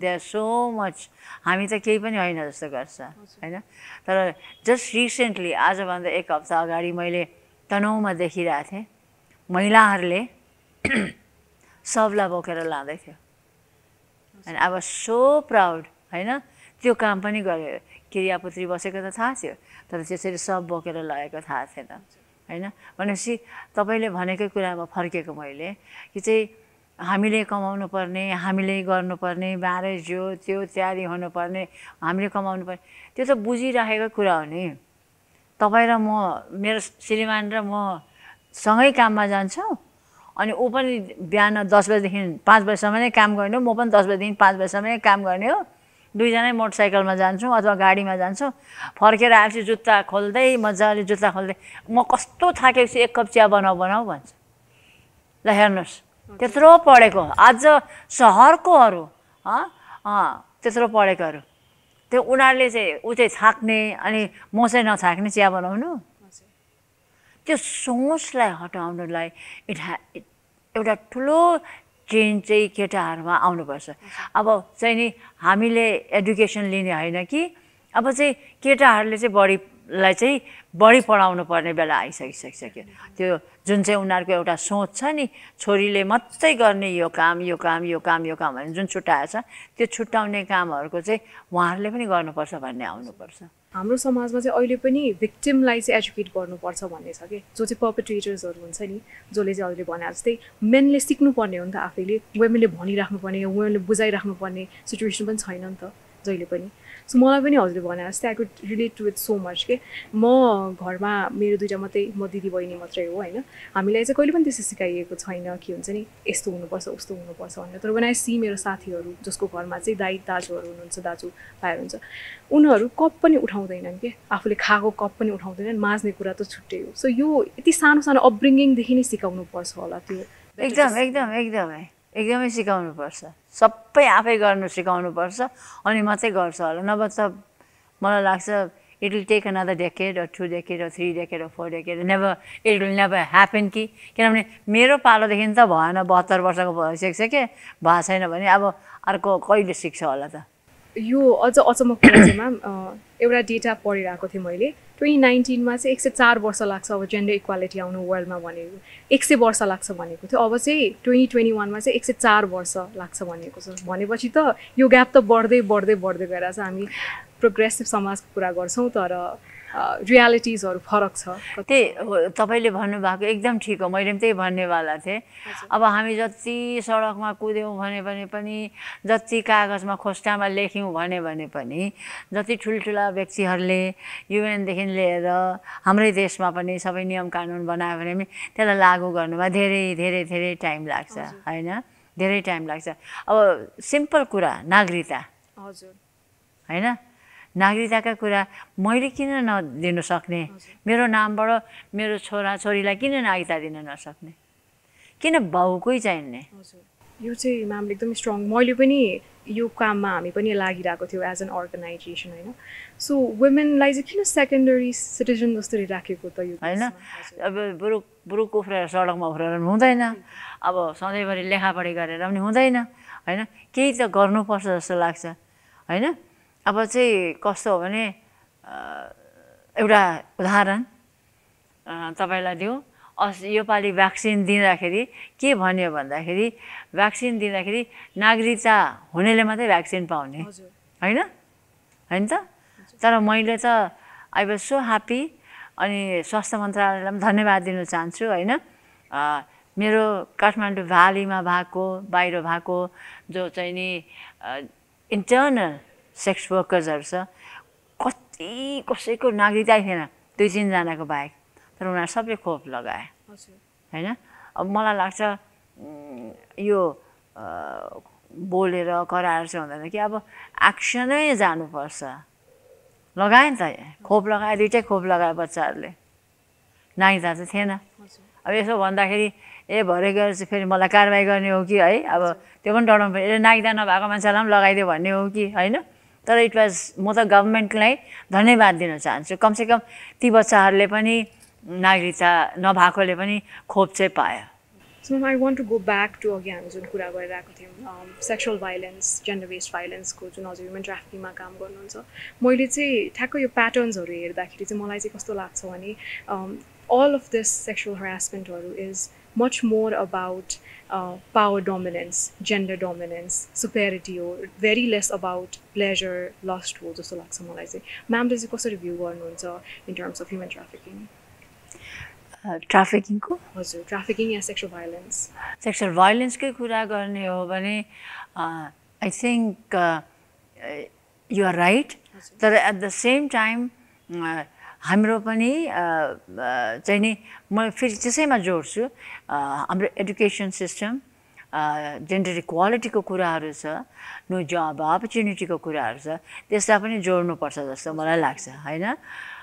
they are so much हामी त केही पनि होइन जस्तो गर्छ होइन तर जस्ट रिसेन्टली आजभन्दा एक हप्ता अगाडि मैले तनहुमा देखिरहेको थिएँ महिलाहरूले सबलाई बोकेर लाँदै थियो अनि अब सो प्राउड होइन त्यो काम पनि गऱ्यो क्रियापुत्री बसेको त थाहा थियो तर त्यसरी सब बोकेर लगेको थाहा थिएन होइन भनेपछि तपाईँले भनेकै कुरामा फर्केको मैले कि चाहिँ हामीले कमाउनु पर्ने हामीले गर्नुपर्ने म्यारेज जो त्यो तयारी हुनुपर्ने हामीले कमाउनु पर्ने त्यो त बुझिराखेको कुरा हो नि तपाईँ र म मेरो श्रीमान र म सँगै काममा जान्छौँ अनि ऊ पनि बिहान दस बजीदेखि पाँच बजीसम्म नै काम गर्ने हो म पनि दस बजीदेखि पाँच बजीसम्म नै काम गर्ने हो दुईजनै मोटरसाइकलमा जान्छौँ अथवा गाडीमा जान्छौँ फर्केर आएपछि जुत्ता खोल्दै मजाले जुत्ता खोल्दै म कस्तो थाकेको छु एक कप चिया बनाऊ बनाऊ भन्छ ल हेर्नुहोस् त्यत्रो पढेको आज सहरकोहरू त्यत्रो पढेकोहरू त्यो उनीहरूले चाहिँ ऊ चाहिँ छाक्ने अनि म चाहिँ नछाक्ने चिया बनाउनु त्यो सोचलाई हटाउनुलाई इट एउटा ठुलो चेन्ज चाहिँ केटाहरूमा आउनुपर्छ अब चाहिँ नि हामीले एडुकेसन लिने होइन कि अब चाहिँ केटाहरूले चाहिँ बढी लाई चाहिँ बढी पढाउनु पर्ने बेला आइसकिसकिसक्यो त्यो जुन चाहिँ उनीहरूको एउटा सोच छ नि छोरीले मात्रै गर्ने यो काम यो काम यो काम यो काम भने जुन छुट्याएको छ त्यो छुट्याउने कामहरूको चाहिँ उहाँहरूले पनि गर्नुपर्छ भन्ने आउनुपर्छ हाम्रो समाजमा चाहिँ अहिले पनि भिक्टिमलाई चाहिँ एजुकेट गर्नुपर्छ भन्ने छ कि जो चाहिँ पर्पिट्रेटर्सहरू हुन्छ नि जसले चाहिँ अहिले भने जस्तै मेनले सिक्नुपर्ने हो नि त आफैले वेमेनले भनिराख्नुपर्ने वेमेनले बुझाइराख्नुपर्ने सिचुएसन पनि छैन नि त जहिले पनि सो मलाई पनि हजुरले भने जस्तै I could relate to it so much के म घरमा मेरो दुइटा मात्रै म दिदी बहिनी मात्रै हो होइन हामीलाई चाहिँ कहिले पनि त्यस्तो सिकाइएको छैन के हुन्छ नि यस्तो हुनुपर्छ उस्तो हुनुपर्छ भनेर तर बनाए सी मेरो साथीहरू जसको घरमा चाहिँ दाइ दाजुहरू हुनुहुन्छ दाजु भाइहरू हुन्छ उनीहरू कप पनि उठाउँदैनन् कि आफूले खाएको कप पनि उठाउँदैनन् माझ्ने कुरा त छुट्टै हो सो यो यति सानो सानो अपब्रिङ्गिङदेखि नै सिकाउनुपर्छ होला त्यो एकदम एकदम एकदमै एकदमै सिकाउनुपर्छ सबै आफै गर्नु सिकाउनुपर्छ अनि मात्रै गर्छ होला नभए त मलाई लाग्छ it will take another decade or two decade or three decade or four decade never it will never happen कि किनभने मेरो पालोदेखि त भएन बहत्तर वर्षको भइसकेको छ के भएको छैन भने अब अर्को कहिले सिक्छ होला त यो अझ अचम्मक राज्यमा एउटा डेटा पढिरहेको थिएँ मैले ट्वेन्टी नाइन्टिनमा चाहिँ एक सय चार वर्ष लाग्छ अब जेन्डर इक्वालिटी आउनु वर्ल्डमा भनेको एक सय वर्ष लाग्छ भनेको थियो अब चाहिँ ट्वेन्टी ट्वेन्टी वानमा चाहिँ एक सय चार वर्ष लाग्छ भनेको छ भनेपछि त यो ग्याप त बढ्दै बढ्दै बढ्दै गएर हामी प्रोग्रेसिभ समाजको कुरा गर्छौँ तर रियालिटिजहरू फरक छ त्यही तपाईँले भन्नुभएको एकदम ठिक हो मैले पनि त्यही भन्नेवाला थिएँ अब हामी जति सडकमा कुद्यौँ भने पनि जति कागजमा खोस्टामा लेख्यौँ भने पनि जति ठुल्ठुला व्यक्तिहरूले युएनदेखि लिएर हाम्रै देशमा पनि सबै नियम कानुन बनायो भने पनि त्यसलाई लागु गर्नुमा धेरै धेरै धेरै टाइम लाग्छ होइन धेरै टाइम लाग्छ अब सिम्पल कुरा नागरिकता हजुर होइन नागरिकताका कुरा मैले किन नदिनु सक्ने मेरो नामबाट मेरो छोरा छोरीलाई किन नागरिकता दिन नसक्ने किन बाउकै चाहिने यो चाहिँ म्याम एकदम स्ट्रङ मैले पनि यो काममा हामी पनि लागिरहेको थियो एज एन अर्गनाइजेसन होइन सो वुमेनलाई चाहिँ किन सेकेन्डरी सिटिजन जस्तो राखेको त यो होइन अब बुरु बुरु कुखुरा सडकमा उफ्रेर पनि हुँदैन अब सधैँभरि लेखापढी गरेर पनि हुँदैन होइन केही त गर्नुपर्छ जस्तो लाग्छ होइन अब चाहिँ कस्तो हो भने एउटा उदाहरण तपाईँलाई दिउँ अस योपालि भ्याक्सिन दिँदाखेरि के भन्यो भन्दाखेरि भ्याक्सिन दिँदाखेरि नागरिकता हुनेले मात्रै भ्याक्सिन पाउने होइन होइन त तर मैले त आई वाज सो ह्याप्पी अनि स्वास्थ्य मन्त्रालयलाई पनि धन्यवाद दिन चाहन्छु होइन मेरो काठमाडौँ भ्यालीमा भएको बाहिर भएको जो चाहिँ नि इन्टर्नल सेक्स वर्कर्सहरू छ कति कसैको नागरिकता थिएन दुई तिनजनाको बाहेक तर उनीहरू सबले खोप लगाए होइन अब मलाई लाग्छ यो बोलेर कराएर चाहिँ हुँदैन कि अब एक्सनै जानुपर्छ लगाए नि त खोप लगाए दुइटै खोप लगाए बच्चाहरूले नागरिकता चाहिँ थिएन अब यसो भन्दाखेरि ए भरे गएर चाहिँ फेरि मलाई कारवाही गर्ने हो कि है अब त्यो पनि डराउनु पर्यो नागिदा नभएको मान्छेलाई पनि लगाइदियो भन्ने हो कि होइन तर इट वाज म त गभर्मेन्टलाई धन्यवाद दिन चाहन्छु कमसेकम ती बच्चाहरूले पनि नागरिकता नभएकोले पनि खोप चाहिँ पायो so I want to go back to अघि जुन कुरा गरिरहेको थियौँ सेक्सुअल भाइलेन्स जेन्डर बेस्ड भाइलेन्सको जुन हजुर ह्युमन ट्राफिकिङमा काम गर्नुहुन्छ मैले चाहिँ ठ्याक्कै यो प्याटर्न्सहरू हेर्दाखेरि चाहिँ मलाई चाहिँ कस्तो लाग्छ भने अल अफ दिस सेक्सुअल हरासमेन्टहरू is much more about Uh, power dominance, gender dominance, superiority, or very less about pleasure, lust rules, or so like someone like say. Ma'am, does you consider view on uh, in terms of human trafficking? Uh, trafficking, oh, Trafficking ट्राफिकिङको sexual violence? Sexual violence. Violence sexual भायोलेन्सकै कुरा गर्ने हो I think you are right. तर oh, at the same time. हाम्रो पनि चाहिँ नि म फेरि त्यसैमा जोड्छु हाम्रो एडुकेसन सिस्टम जेन्डर इक्वालिटीको कुराहरू छ नो जब अपर्च्युनिटीको कुराहरू छ त्यसलाई पनि जोड्नुपर्छ जस्तो मलाई लाग्छ होइन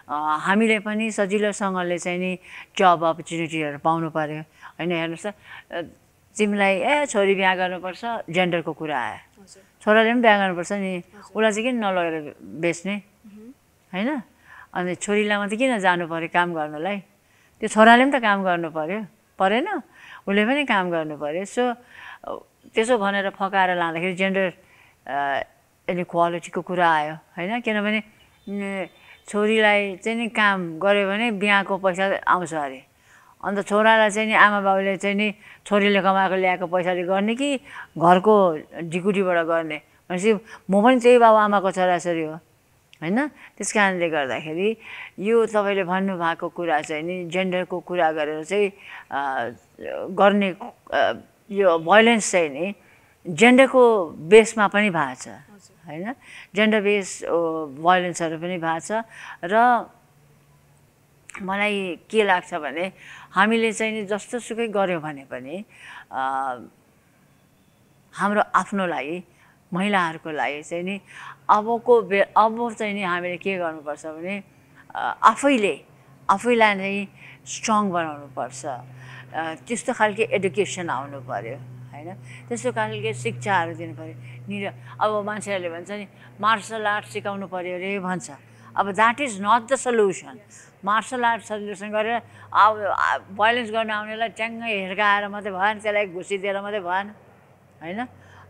हामीले पनि सजिलोसँगले चाहिँ नि जब अपर्च्युनिटीहरू पाउनु पऱ्यो होइन हेर्नुहोस् तिमीलाई ए छोरी बिहा गर्नुपर्छ जेन्डरको कुरा आयो छोराले पनि बिहा गर्नुपर्छ नि उसलाई चाहिँ किन नलगेर बेच्ने होइन अनि छोरीलाई मात्रै किन जानु पऱ्यो काम गर्नुलाई त्यो छोराले पनि त काम गर्नु पऱ्यो परेन उसले पनि काम गर्नु पऱ्यो सो त्यसो भनेर फकाएर लाँदाखेरि जेन्डर इक्वालिटीको कुरा आयो होइन किनभने छोरीलाई चाहिँ नि काम गऱ्यो भने बिहाको पैसा आउँछ अरे अन्त छोरालाई चाहिँ नि आमा बाबुले चाहिँ नि छोरीले कमाएको ल्याएको पैसाले गर्ने कि घरको ढिकुटीबाट गर्ने भनेपछि म पनि त्यही बाबु आमाको छोराछोरी हो होइन त्यस कारणले गर्दाखेरि यो तपाईँले भन्नुभएको कुरा चाहिँ नि जेन्डरको कुरा गरेर चाहिँ गर्ने यो भोइलेन्स चाहिँ नि जेन्डरको बेसमा पनि भएको छ होइन जेन्डर बेस भोइलेन्सहरू पनि भएको छ र मलाई के लाग्छ भने हामीले चाहिँ नि जस्तो सुकै गऱ्यौँ भने पनि हाम्रो आफ्नो लागि महिलाहरूको लागि चाहिँ नि अबको बे अब चाहिँ नि हामीले के गर्नुपर्छ भने आफैले आफैलाई नै स्ट्रङ पर्छ त्यस्तो खालको एडुकेसन आउनु पऱ्यो होइन त्यस्तो खालको शिक्षाहरू दिनु पऱ्यो निर अब मान्छेहरूले भन्छ नि मार्सल आर्ट सिकाउनु पऱ्यो अरे भन्छ अब that is not the solution martial art solution गरेर अब भाइलेन्स गर्न आउनेलाई ट्याङ्गै हिर्काएर मात्रै भएन त्यसलाई घुसिदिएर मात्रै भएन होइन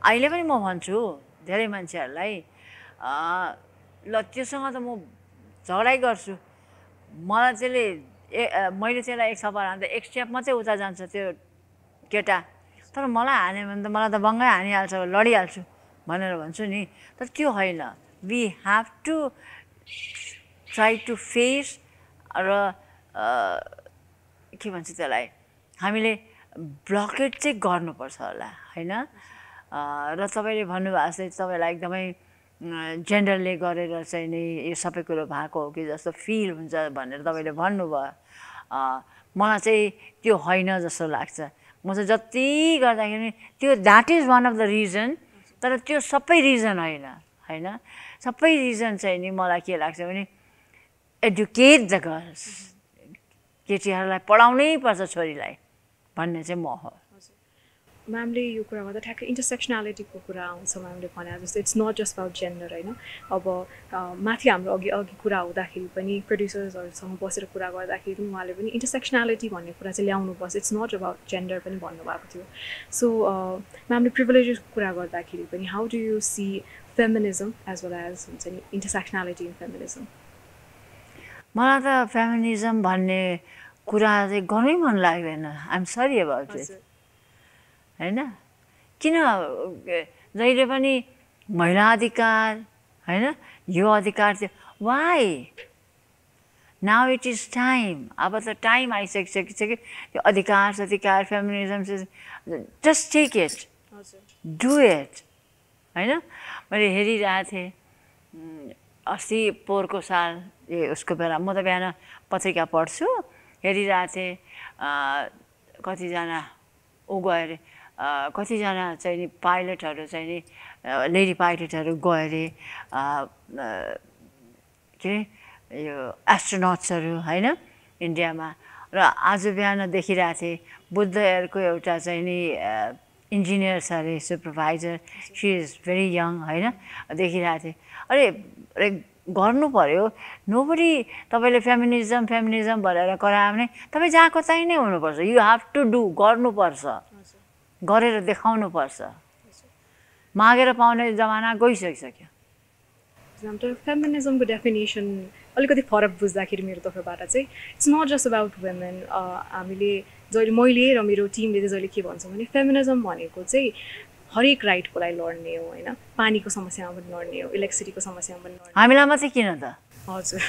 अहिले पनि म भन्छु धेरै मान्छेहरूलाई ल त्योसँग त म झगडाइ गर्छु मलाई चाहिँ ए मैले त्यसलाई एक सफा हान्दा एक स्टेप मात्रै उता जान्छ त्यो केटा तर मलाई हान्यो भने त मलाई त बङ्गै हानिहाल्छ लडिहाल्छु भनेर भन्छु नि तर त्यो होइन we have to try to face र के भन्छ त्यसलाई हामीले ब्लकेट चाहिँ गर्नुपर्छ होला होइन र तपाईँले भन्नुभएको जस्तै तपाईँलाई एकदमै जेन्डरले गरेर चाहिँ नि यो सबै कुरो भएको हो कि जस्तो फिल हुन्छ भनेर तपाईँले भन्नुभयो मलाई चाहिँ त्यो होइन जस्तो लाग्छ म चाहिँ जति गर्दाखेरि त्यो that is one of the reason तर त्यो सबै रिजन होइन होइन सबै रिजन चाहिँ नि मलाई के लाग्छ भने एडुकेट द गर्ल्स केटीहरूलाई पढाउनै पर्छ छोरीलाई भन्ने चाहिँ म हो म्यामले यो कुरा गर्दा ठ्याक्कै इन्टरसेक्सनालिटीको कुरा आउँछ म्यामले भने जस्तो it's not just about gender होइन अब माथि हाम्रो अघि अघि कुरा हुँदाखेरि पनि प्रड्युसर्सहरूसँग बसेर कुरा गर्दाखेरि पनि उहाँले पनि इन्टरसेक्सनालिटी भन्ने कुरा चाहिँ ल्याउनु ल्याउनुपर्छ इट्स नट अबाउट जेन्डर पनि भन्नुभएको थियो सो म्यामले प्रिभिलेजको कुरा गर्दाखेरि पनि how do you see feminism as well as हुन्छ नि इन्टरसेक्सनालिटी इन फेमिनिजम मलाई त फेमिनिजम भन्ने कुरा चाहिँ गर्नै मन लाग्दैन आइएम सरी अबाउट इट होइन किन जहिले पनि महिला अधिकार होइन यो अधिकार थियो why now it is time अब त टाइम आइसकिसकिसक्यो त्यो अधिकार सधिकार feminism just take it do it होइन मैले हेरिरहेको थिएँ अस्ति पोहोरको साल ए उसको बेला म त बिहान पत्रिका पढ्छु हेरिरहेको थिएँ कतिजना ऊ गयो अरे कतिजना चाहिँ नि पाइलटहरू चाहिँ नि लेडी पाइलटहरू गयो अरे के अरे यो एस्ट्रोनट्सहरू होइन इन्डियामा र आज बिहान देखिरहेको थिएँ बुद्ध एयरको एउटा चाहिँ नि इन्जिनियर छ अरे supervisor she is very young होइन देखिरहेको थिएँ अरे अरे गर्नु पऱ्यो नोबडी तपाईँले फेमिनिजम फेमिनिजम भनेर करायो भने तपाईँ जहाँको चाहिँ नै हुनुपर्छ यु हेभ टु डु गर्नुपर्छ गरेर देखाउनु पर्छ मागेर पाउने जमाना गइसकिसक्यो फेमिनिजमको डेफिनेसन अलिकति फरक बुझ्दाखेरि मेरो तर्फबाट चाहिँ it's not just about women हामीले जहिले मैले र मेरो टिमले चाहिँ जहिले के भन्छौँ भने फेमिनिजम भनेको चाहिँ हरेक राइटको लागि लड्ने हो होइन पानीको समस्यामा पनि लड्ने हो इलेक्ट्रिसिटीको समस्यामा पनि लड्ने हामीलाई मात्रै किन त हजुर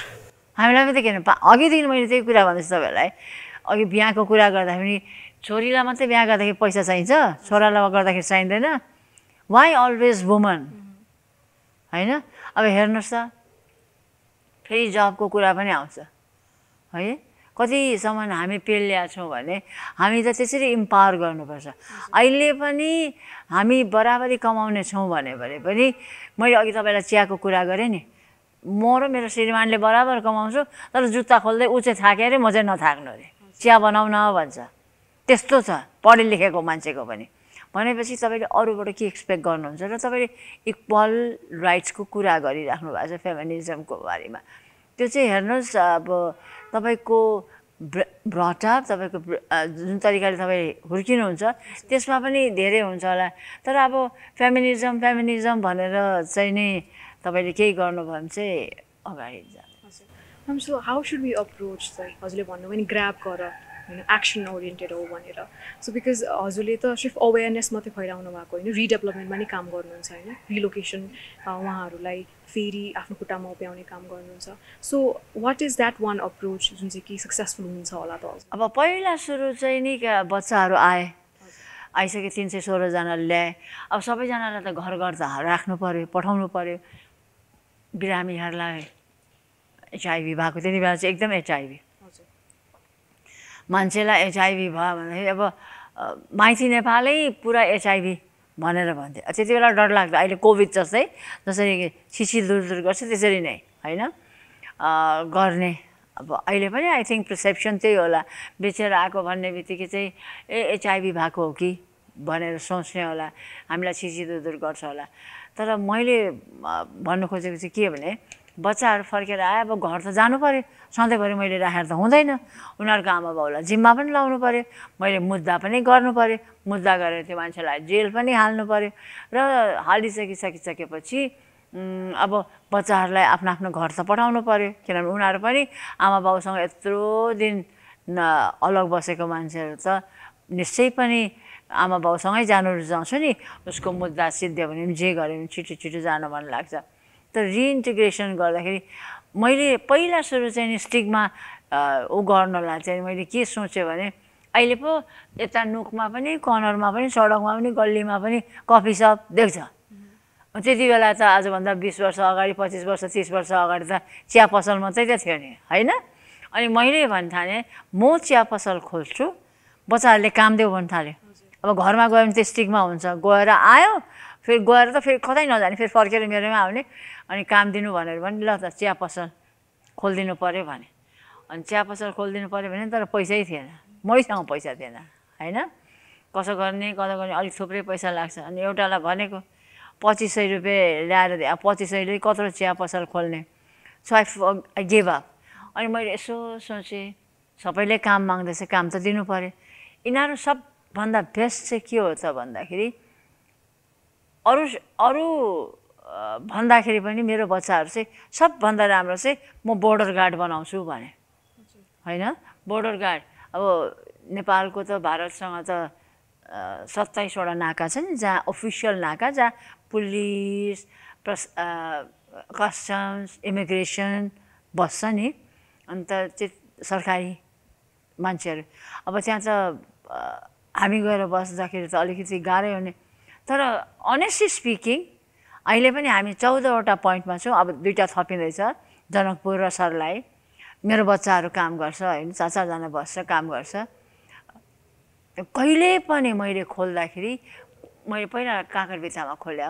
हामीलाई मात्रै किन अघिदेखि मैले त्यही कुरा भन्दैछु तपाईँहरूलाई अघि बिहाको कुरा गर्दाखेरि छोरीलाई मात्रै बिहा गर्दाखेरि पैसा चाहिन्छ छोरालाई गर्दाखेरि चाहिँदैन वाइ अलवेज वुमन होइन अब हेर्नुहोस् त फेरि जबको कुरा पनि आउँछ है कतिसम्म हामी पेल ल्याएको छौँ भने हामी त त्यसरी इम्पावर गर्नुपर्छ अहिले पनि हामी बराबरी कमाउने छौँ भने पनि मैले अघि तपाईँलाई चियाको कुरा गरेँ नि म र मेरो श्रीमानले बराबर कमाउँछु तर जुत्ता खोल्दै ऊ चाहिँ थाक्यो अरे म चाहिँ नथाक्नु अरे चिया बनाउन भन्छ त्यस्तो छ पढे लेखेको मान्छेको पनि भनेपछि तपाईँले अरूबाट के एक्सपेक्ट गर्नुहुन्छ र तपाईँले इक्वल राइट्सको कुरा गरिराख्नु भएको छ फेमिनिजमको बारेमा त्यो चाहिँ हेर्नुहोस् अब तपाईँको भ्रटअप तपाईँको जुन तरिकाले तपाईँ हुर्किनुहुन्छ त्यसमा पनि धेरै हुन्छ होला तर अब फेमिनिजम फेमिनिजम भनेर चाहिँ नै तपाईँले केही गर्नुभयो भने चाहिँ अगाडि जानु so how should be approach sir हजुरले भन्नुभयो नि ग्राप गर होइन एक्सन ओरिएन्टेड हो भनेर सो बिकज हजुरले त सिर्फ अवेरनेस मात्रै फैलाउनु भएको होइन रिडेभलपमेन्टमा नै काम गर्नुहुन्छ होइन रिलोकेसन उहाँहरूलाई फेरि आफ्नो खुट्टामा उभ्याउने काम गर्नुहुन्छ so what is that one approach जुन चाहिँ कि सक्सेसफुल हुन्छ होला त अब पहिला सुरु चाहिँ नि बच्चाहरू आए आइसके तिन सय सोह्रजनाले ल्याए अब सबैजनालाई त घर घर त राख्नु पऱ्यो पठाउनु पऱ्यो बिरामीहरूलाई एचआइभी भएको त्यति बेला चाहिँ एकदम एचआइभी मान्छेलाई एचआइभी भयो भन्दाखेरि अब माइती नेपालै पुरा एचआइभी भनेर भन्थ्यो त्यति बेला डर लाग्थ्यो अहिले कोभिड जस्तै जसरी छिछि दुर दुर गर्छ त्यसरी नै होइन गर्ने अब अहिले पनि आई थिङ्क प्रिसेप्सन त्यही होला बेचेर आएको भन्ने बित्तिकै चाहिँ ए एचआइभी भएको हो कि भनेर सोच्ने होला हामीलाई छिछि दुर गर्छ होला तर मैले भन्नु खोजेको चाहिँ के भने बच्चाहरू फर्केर आयो अब घर त जानु पऱ्यो सधैँभरि मैले राखेर त हुँदैन उनीहरूको आमा बाउलाई जिम्मा पनि लाउनु पऱ्यो मैले मुद्दा पनि गर्नु पऱ्यो मुद्दा गरेर त्यो मान्छेलाई जेल पनि हाल्नु पऱ्यो र हालिसकिसकिसकेपछि अब बच्चाहरूलाई आफ्नो आफ्नो घर त पठाउनु पऱ्यो किनभने उनीहरू पनि आमा बाउसँग यत्रो दिन अलग बसेको मान्छेहरू त निश्चय पनि आमा बाउसँगै जानु रुचाउँछु नि उसको मुद्दा सिद्ध्यो भने जे गऱ्यो भने छिटो छिटो जानु मन लाग्छ तर रिइन्टिग्रेसन गर्दाखेरि मैले पहिला सुरु चाहिँ नि स्टिकमा ऊ गर्नलाई चाहिँ मैले के सोचेँ भने अहिले पो यता नुकमा पनि कर्नरमा पनि सडकमा पनि गल्लीमा पनि कफी सप देख्छ त्यति बेला त आजभन्दा बिस वर्ष अगाडि पच्चिस वर्ष तिस वर्ष अगाडि त चिया पसल मात्रै त थियो नि होइन अनि मैले भन्नु थालेँ म चिया पसल खोल्छु बच्चाहरूले काम देऊ भन्नु थाल्यो अब घरमा गयो भने त्यो स्टिकमा हुन्छ गएर आयो फेरि गएर त फेरि कतै नजाने फेरि फर्केर मेरोमा आउने अनि काम दिनु भनेर भने ल त चिया पसल खोलिदिनु पऱ्यो भने अनि चिया पसल खोलिदिनु पऱ्यो भने तर पैसै थिएन मैसँग पैसा थिएन होइन कसो गर्ने कसो गर्ने अलिक थुप्रै पैसा लाग्छ अनि एउटालाई भनेको पच्चिस सय रुपियाँ ल्याएर पच्चिस सयले कत्रो चिया पसल खोल्ने स्वाइफ गेभ अप अनि मैले यसो सोचेँ सबैले काम माग्दैछ काम त दिनु पऱ्यो यिनीहरू सबभन्दा बेस्ट चाहिँ के हो त भन्दाखेरि अरू अरू भन्दाखेरि पनि मेरो बच्चाहरू चाहिँ सबभन्दा राम्रो चाहिँ म बोर्डर गार्ड बनाउँछु भने होइन बोर्डर गार्ड अब नेपालको त भारतसँग त सत्ताइसवटा नाका छन् जहाँ अफिसियल नाका जहाँ पुलिस प्रस कस्टम्स इमिग्रेसन बस्छ नि अन्त त्यो सरकारी मान्छेहरू अब त्यहाँ त हामी गएर बस्दाखेरि त अलिकति गाह्रै हुने तर अनेस्टली स्पिकिङ अहिले पनि हामी चौधवटा पोइन्टमा छौँ अब दुइटा थपिँदैछ जनकपुर र सरलाई मेरो बच्चाहरू काम गर्छ होइन चार चारजना बस्छ काम गर्छ कहिले पनि मैले खोल्दाखेरि मैले पहिला काँकर बिचामा खोले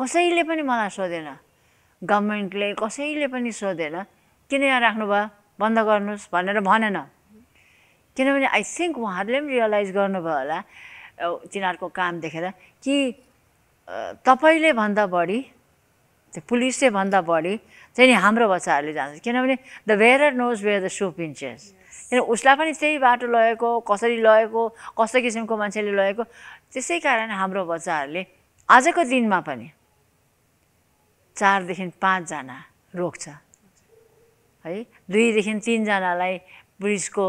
कसैले पनि मलाई सोधेन गभर्मेन्टले कसैले पनि सोधेन किन यहाँ राख्नुभयो बन्द गर्नुहोस् भनेर भनेन किनभने आई थिङ्क उहाँहरूले पनि रियलाइज गर्नुभयो होला तिनीहरूको काम देखेर कि तपाईँले भन्दा बढी त्यो पुलिसले भन्दा बढी चाहिँ नि हाम्रो बच्चाहरूले जान्छ किनभने the wearer knows where the shoe pinches किन उसलाई पनि त्यही बाटो लगेको कसरी लगेको कस्तो किसिमको मान्छेले लगेको त्यसै कारण हाम्रो बच्चाहरूले आजको दिनमा पनि चारदेखि पाँचजना रोक्छ है दुईदेखि तिनजनालाई पुलिसको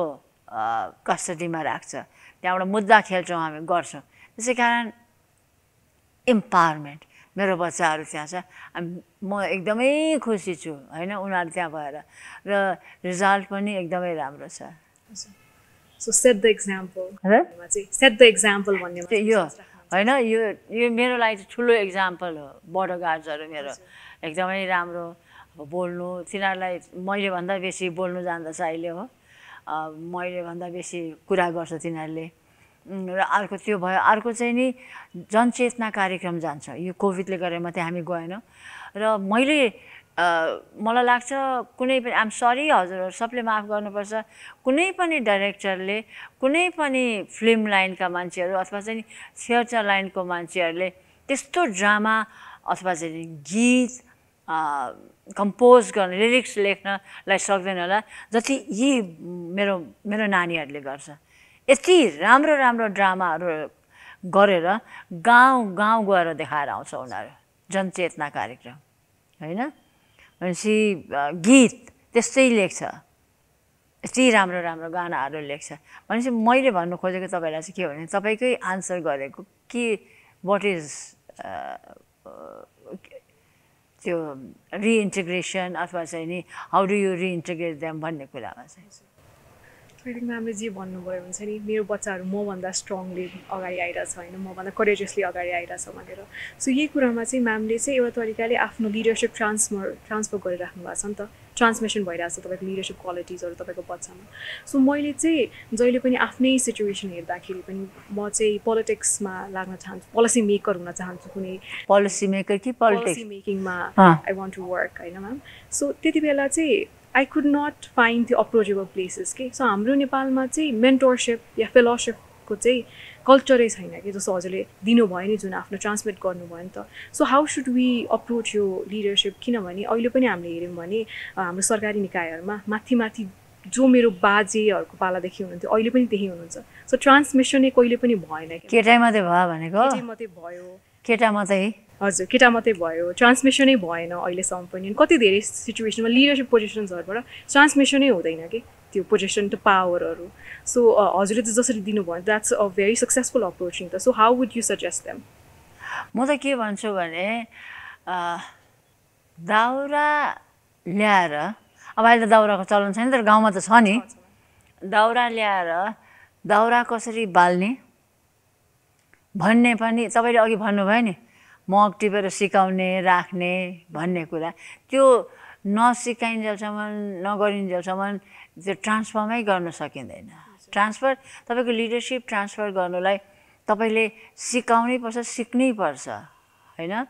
कस्टडीमा राख्छ त्यहाँबाट मुद्दा खेल्छौँ हामी गर्छौँ त्यसै कारण इम्पावरमेन्ट मेरो बच्चाहरू त्यहाँ छ म एकदमै खुसी छु होइन उनीहरू त्यहाँ भएर र रिजल्ट पनि एकदमै राम्रो छ यो होइन यो यो मेरो लागि ठुलो इक्जाम्पल हो बडो गार्जहरू मेरो एकदमै राम्रो अब बोल्नु तिनीहरूलाई मैले भन्दा बेसी बोल्नु जान्दछ अहिले हो मैले भन्दा बेसी कुरा गर्छ तिनीहरूले र अर्को त्यो भयो अर्को चाहिँ नि जनचेतना कार्यक्रम जान्छ यो कोभिडले गरेर मात्रै हामी गएनौँ र मैले मलाई लाग्छ कुनै पनि आम सरी हजुरहरू सबले माफ गर्नुपर्छ कुनै पनि डाइरेक्टरले कुनै पनि फिल्म लाइनका मान्छेहरू अथवा चाहिँ थिएटर लाइनको मान्छेहरूले त्यस्तो ड्रामा अथवा चाहिँ गीत कम्पोज गर्न लिरिक्स लेख्नलाई सक्दैन होला जति यी मेरो मेरो नानीहरूले गर्छ यति राम्रो राम्रो ड्रामाहरू गरेर गाउँ गाउँ गएर देखाएर आउँछ उनीहरू जनचेतना कार्यक्रम होइन भनेपछि गीत त्यस्तै लेख्छ यति राम्रो राम्रो गानाहरू लेख्छ भनेपछि मैले भन्नु खोजेको तपाईँलाई चाहिँ के भने तपाईँकै आन्सर गरेको के वाट इज त्यो रिइन्टिग्रेसन अथवा चाहिँ नि how do you reintegrate them भन्ने कुरामा चाहिँ फिलिङ म्यामले जे भन्नुभयो हुन्छ नि मेरो बच्चाहरू मभन्दा स्ट्रङली अगाडि आइरहेछ होइन मभन्दा करेजियसली अगाडि आइरहेछ भनेर सो यही कुरामा चाहिँ म्यामले चाहिँ एउटा तरिकाले आफ्नो लिडरसिप ट्रान्सफर ट्रान्सफर गरिराख्नु भएको छ नि त ट्रान्समिसन भइरहेको छ तपाईँको लिडरसिप क्वालिटिजहरू तपाईँको बच्चामा सो मैले चाहिँ जहिले पनि आफ्नै सिचुएसन हेर्दाखेरि पनि म चाहिँ पोलिटिक्समा लाग्न चाहन्छु पोलिसी मेकर हुन चाहन्छु कुनै पोलिसी मेकर कि पोलिसी मेकिङमा आई वान्ट टु वर्क होइन म्याम सो त्यति बेला चाहिँ I could not find the approachable places के सो हाम्रो नेपालमा चाहिँ मेन्टरसिप या फेलोसिपको चाहिँ कल्चरै छैन कि जस्तो हजुरले दिनुभयो नि जुन आफ्नो ट्रान्समिट गर्नुभयो नि त so how should we approach यो लिडरसिप किनभने अहिले पनि हामीले हेऱ्यौँ भने हाम्रो सरकारी निकायहरूमा माथि माथि जो मेरो बाजेहरूको पालादेखि हुनुहुन्थ्यो अहिले पनि त्यही हुनुहुन्छ सो ट्रान्समिसनै कहिले पनि भएन केटा मात्रै भयो भनेको मात्रै भयो केटा मात्रै हजुर केटा मात्रै भयो ट्रान्समिसनै भएन अहिलेसम्म पनि कति धेरै सिचुएसनमा लिडरसिप पोजिसन्सहरूबाट ट्रान्समिसनै हुँदैन कि त्यो पोजिसन टु पावरहरू सो हजुरले त जसरी दिनुभयो that's a very successful approach नि त so how would you suggest them म त के भन्छु भने दाउरा ल्याएर अब अहिले त दाउराको चलन छैन तर गाउँमा त छ नि दाउरा ल्याएर दाउरा कसरी बाल्ने भन्ने पनि तपाईँले अघि भन्नुभयो नि मग टिपेर सिकाउने राख्ने भन्ने कुरा त्यो नसिकाइन्जेलसम्म नगरिन्जेलसम्म त्यो ट्रान्सफर्मै गर्न सकिँदैन ट्रान्सफर तपाईँको लिडरसिप ट्रान्सफर गर्नुलाई तपाईँले सिकाउनै पर्छ सिक्नै पर्छ होइन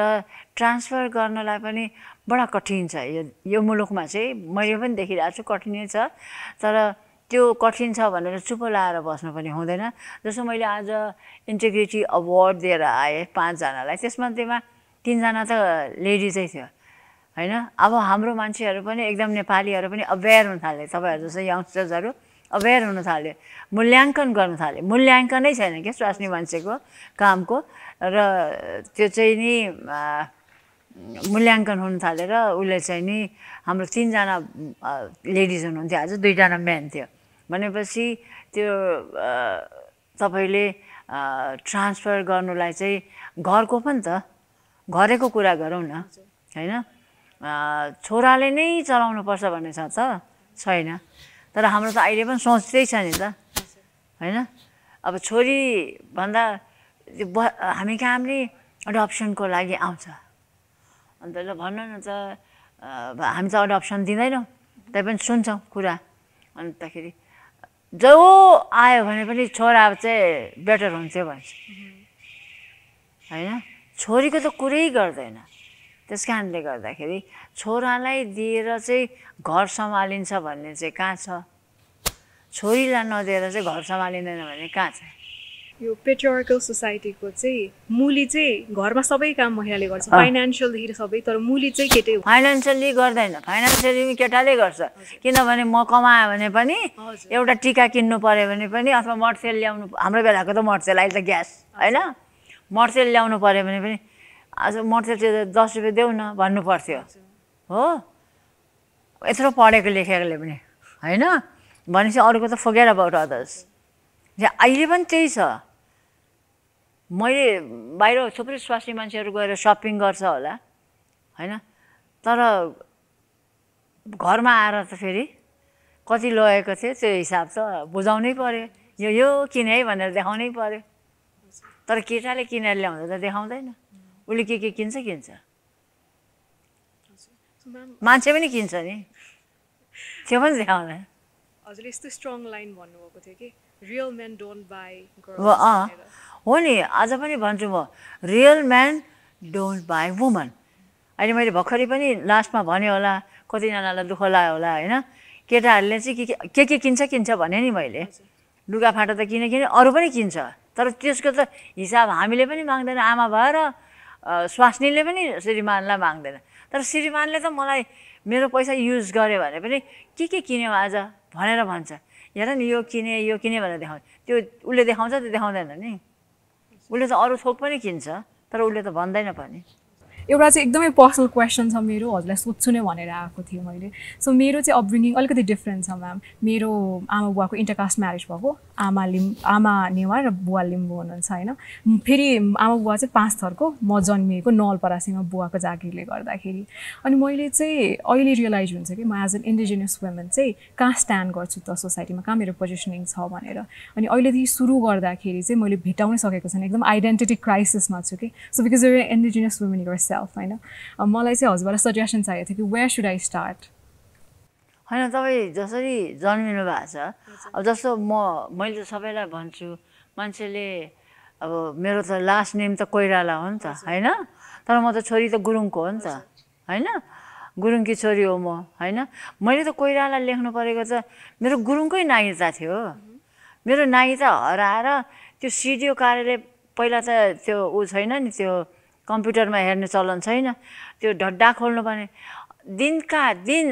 र ट्रान्सफर गर्नलाई पनि बडा कठिन छ यो यो मुलुकमा चाहिँ मैले पनि देखिरहेको छु कठिनै छ तर त्यो कठिन छ भनेर चुप लाएर बस्नु पनि हुँदैन जस्तो मैले आज इन्टिग्रिटी अवार्ड दिएर आएँ पाँचजनालाई त्यसमध्येमा तिनजना त लेडिजै थियो होइन अब हाम्रो मान्छेहरू पनि एकदम नेपालीहरू पनि अवेर हुन थाले तपाईँहरू जस्तो यङ्स्टर्सहरू अवेर हुन थाल्यो मूल्याङ्कन गर्न थाल्यो मूल्याङ्कनै छैन क्या स्वास्नी मान्छेको कामको र त्यो चाहिँ नि मूल्याङ्कन हुन थालेर उसले चाहिँ नि हाम्रो तिनजना लेडिज हुनुहुन्थ्यो आज दुईजना म्यान थियो भनेपछि त्यो तपाईँले ट्रान्सफर गर्नुलाई चाहिँ घरको पनि त घरेको कुरा गरौँ न होइन छोराले नै चलाउनु पर्छ भन्ने छ त छैन तर हाम्रो त अहिले पनि सोच्दै छ नि त होइन अब छोरी भन्दा ब हामी पनि अडप्सनको लागि आउँछ अन्त ल भन्नु न त हामी त अडप्सन दिँदैनौँ तै पनि सुन्छौँ कुरा अन्तखेरि जो आयो भने पनि छोरा चाहिँ बेटर हुन्छ भन्छ होइन छोरीको त कुरै गर्दैन त्यस कारणले गर्दाखेरि छोरालाई दिएर चाहिँ घर सम्हालिन्छ भन्ने चाहिँ कहाँ छ छोरीलाई नदिएर चाहिँ घर सम्हालिँदैन भने कहाँ छ यो पेट्रोरिकल सोसाइटीको चाहिँ मुली चाहिँ घरमा सबै काम महिलाले गर्छ फाइनेन्सियलदेखि सबै तर मुली चाहिँ केटै फाइनेन्सियल्ली गर्दैन फाइनेन्सियली केटाले गर्छ किनभने म कमायो भने पनि एउटा टिका किन्नु पऱ्यो भने पनि अथवा मर्सेल ल्याउनु हाम्रो बेलाको त मर्सेल अहिले त ग्यास होइन मर्सेल ल्याउनु पऱ्यो भने पनि आज मर्सेल चाहिँ दस रुपियाँ देऊ न भन्नु पर्थ्यो हो यत्रो पढेको लेखेकोले पनि होइन भनेपछि अरूको त फोगेर अबाउट अदर्स अहिले पनि त्यही छ मैले बाहिर थुप्रै स्वास्नी मान्छेहरू गएर सपिङ गर्छ होला होइन तर घरमा आएर त फेरि कति लगेको थियो त्यो हिसाब त बुझाउनै पऱ्यो यो यो किने है भनेर देखाउनै पऱ्यो तर केटाले किनेर ल्याउँदा त देखाउँदैन उसले के के किन्छ किन्छ मान्छे पनि किन्छ नि त्यो पनि देखाउँदैन हजुर यस्तो स्ट्रङ लाइन भन्नुभएको थियो कि रियल मेन डोन्ट बाई हो नि आज पनि भन्छु म real man don't buy woman अहिले मैले भर्खरै पनि लास्टमा भने होला कतिजनालाई दुःख लाग्यो होला होइन केटाहरूले चाहिँ के के के किन्छ किन्छ भने नि मैले लुगाफाटा त किने किने अरू पनि किन्छ तर त्यसको त हिसाब हामीले पनि माग्दैन आमा भएर स्वास्नीले पनि श्रीमानलाई माग्दैन तर श्रीमानले त मलाई मेरो पैसा युज गर्यो भने पनि के के किन्यो आज भनेर भन्छ हेर नि यो किने यो किने भनेर देखाउँछ त्यो उसले देखाउँछ त्यो देखाउँदैन नि उसले त अरू थोक पनि किन्छ तर उसले त भन्दैन पनि एउटा चाहिँ एकदमै पर्सनल क्वेसन छ मेरो हजुरलाई सोध्छु नै भनेर आएको थिएँ मैले सो मेरो चाहिँ अपब्रिङिङ अलिकति डिफ्रेन्ट छ म्याम मेरो आमा बुवाको इन्टरकास्ट म्यारेज भएको आमा लिम आमा नेवार र बुवा लिम्बू हुनुहुन्छ होइन फेरि आमा बुवा चाहिँ पाँच थरको म जन्मिएको नलपरासीमा बुवाको जागिरले गर्दाखेरि अनि मैले चाहिँ अहिले रियलाइज हुन्छ कि म एज एन इन्डिजिनियस वुमेन चाहिँ कहाँ स्ट्यान्ड गर्छु त सोसाइटीमा कहाँ मेरो पोजिसनिङ छ भनेर अनि अहिलेदेखि सुरु गर्दाखेरि चाहिँ मैले भेटाउनै सकेको छैन एकदम आइडेन्टिटी क्राइसिसमा छु कि so because you're indigenous women you're self self होइन uh, मलाई चाहिँ हजुरबाट सजेसन चाहिएको थियो कि वेयर सुड आई स्टार्ट होइन तपाईँ जसरी जन्मिनु भएको छ अब जस्तो म मैले त सबैलाई भन्छु मान्छेले अब मेरो त लास्ट नेम त कोइराला हो नि त होइन तर म त छोरी त गुरुङको हो नि त होइन गुरुङकी छोरी हो म होइन मैले त कोइराला लेख्नु परेको त मेरो गुरुङकै नायिता थियो मेरो नायिता हराएर त्यो सिडिओ कार्यालय पहिला त त्यो ऊ छैन नि त्यो कम्प्युटरमा हेर्ने चलन छैन त्यो ढड्डा खोल्नु पर्ने दिनका दिन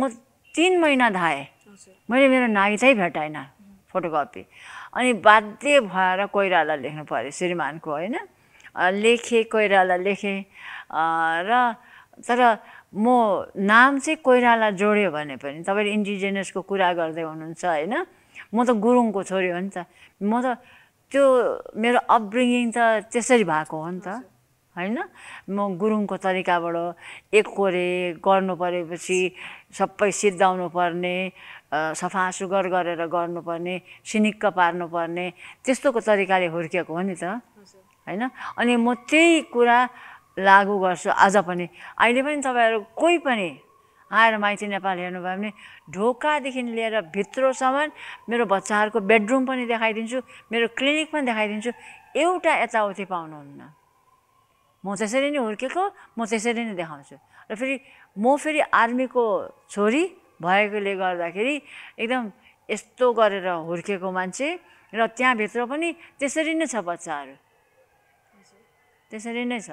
म तिन महिना धाएँ मैले मेरो नागितै भेटाइनँ फोटोकपी अनि बाध्य भएर कोइराला लेख्नु पऱ्यो श्रीमानको होइन लेखेँ कोइराला लेखेँ र तर म नाम चाहिँ कोइराला जोड्यो भने पनि तपाईँले इन्डिजिनियसको कुरा गर्दै हुनुहुन्छ होइन म त गुरुङको छोरी हो नि त म त त्यो मेरो अपब्रिङिङ त त्यसरी भएको हो नि त होइन म गुरुङको तरिकाबाट एक कोरे गर्नु परेपछि सबै सिद्धाउनु पर्ने सफा सुगर गरेर गर्नुपर्ने सिनिक्क पार्नुपर्ने त्यस्तोको तरिकाले हुर्किएको हो नि त होइन अनि म त्यही कुरा लागु गर्छु आज पनि अहिले पनि तपाईँहरू कोही पनि आएर माइती नेपाल हेर्नुभयो भने ढोकादेखि लिएर भित्रसम्म मेरो बच्चाहरूको बेडरुम पनि देखाइदिन्छु मेरो क्लिनिक पनि देखाइदिन्छु एउटा यताउति पाउनुहुन्न म त्यसरी नै हुर्केको म त्यसरी नै देखाउँछु र फेरि म फेरि आर्मीको छोरी भएकोले गर्दाखेरि एकदम यस्तो गरेर हुर्केको मान्छे र त्यहाँभित्र पनि त्यसरी नै छ बच्चाहरू त्यसरी नै छ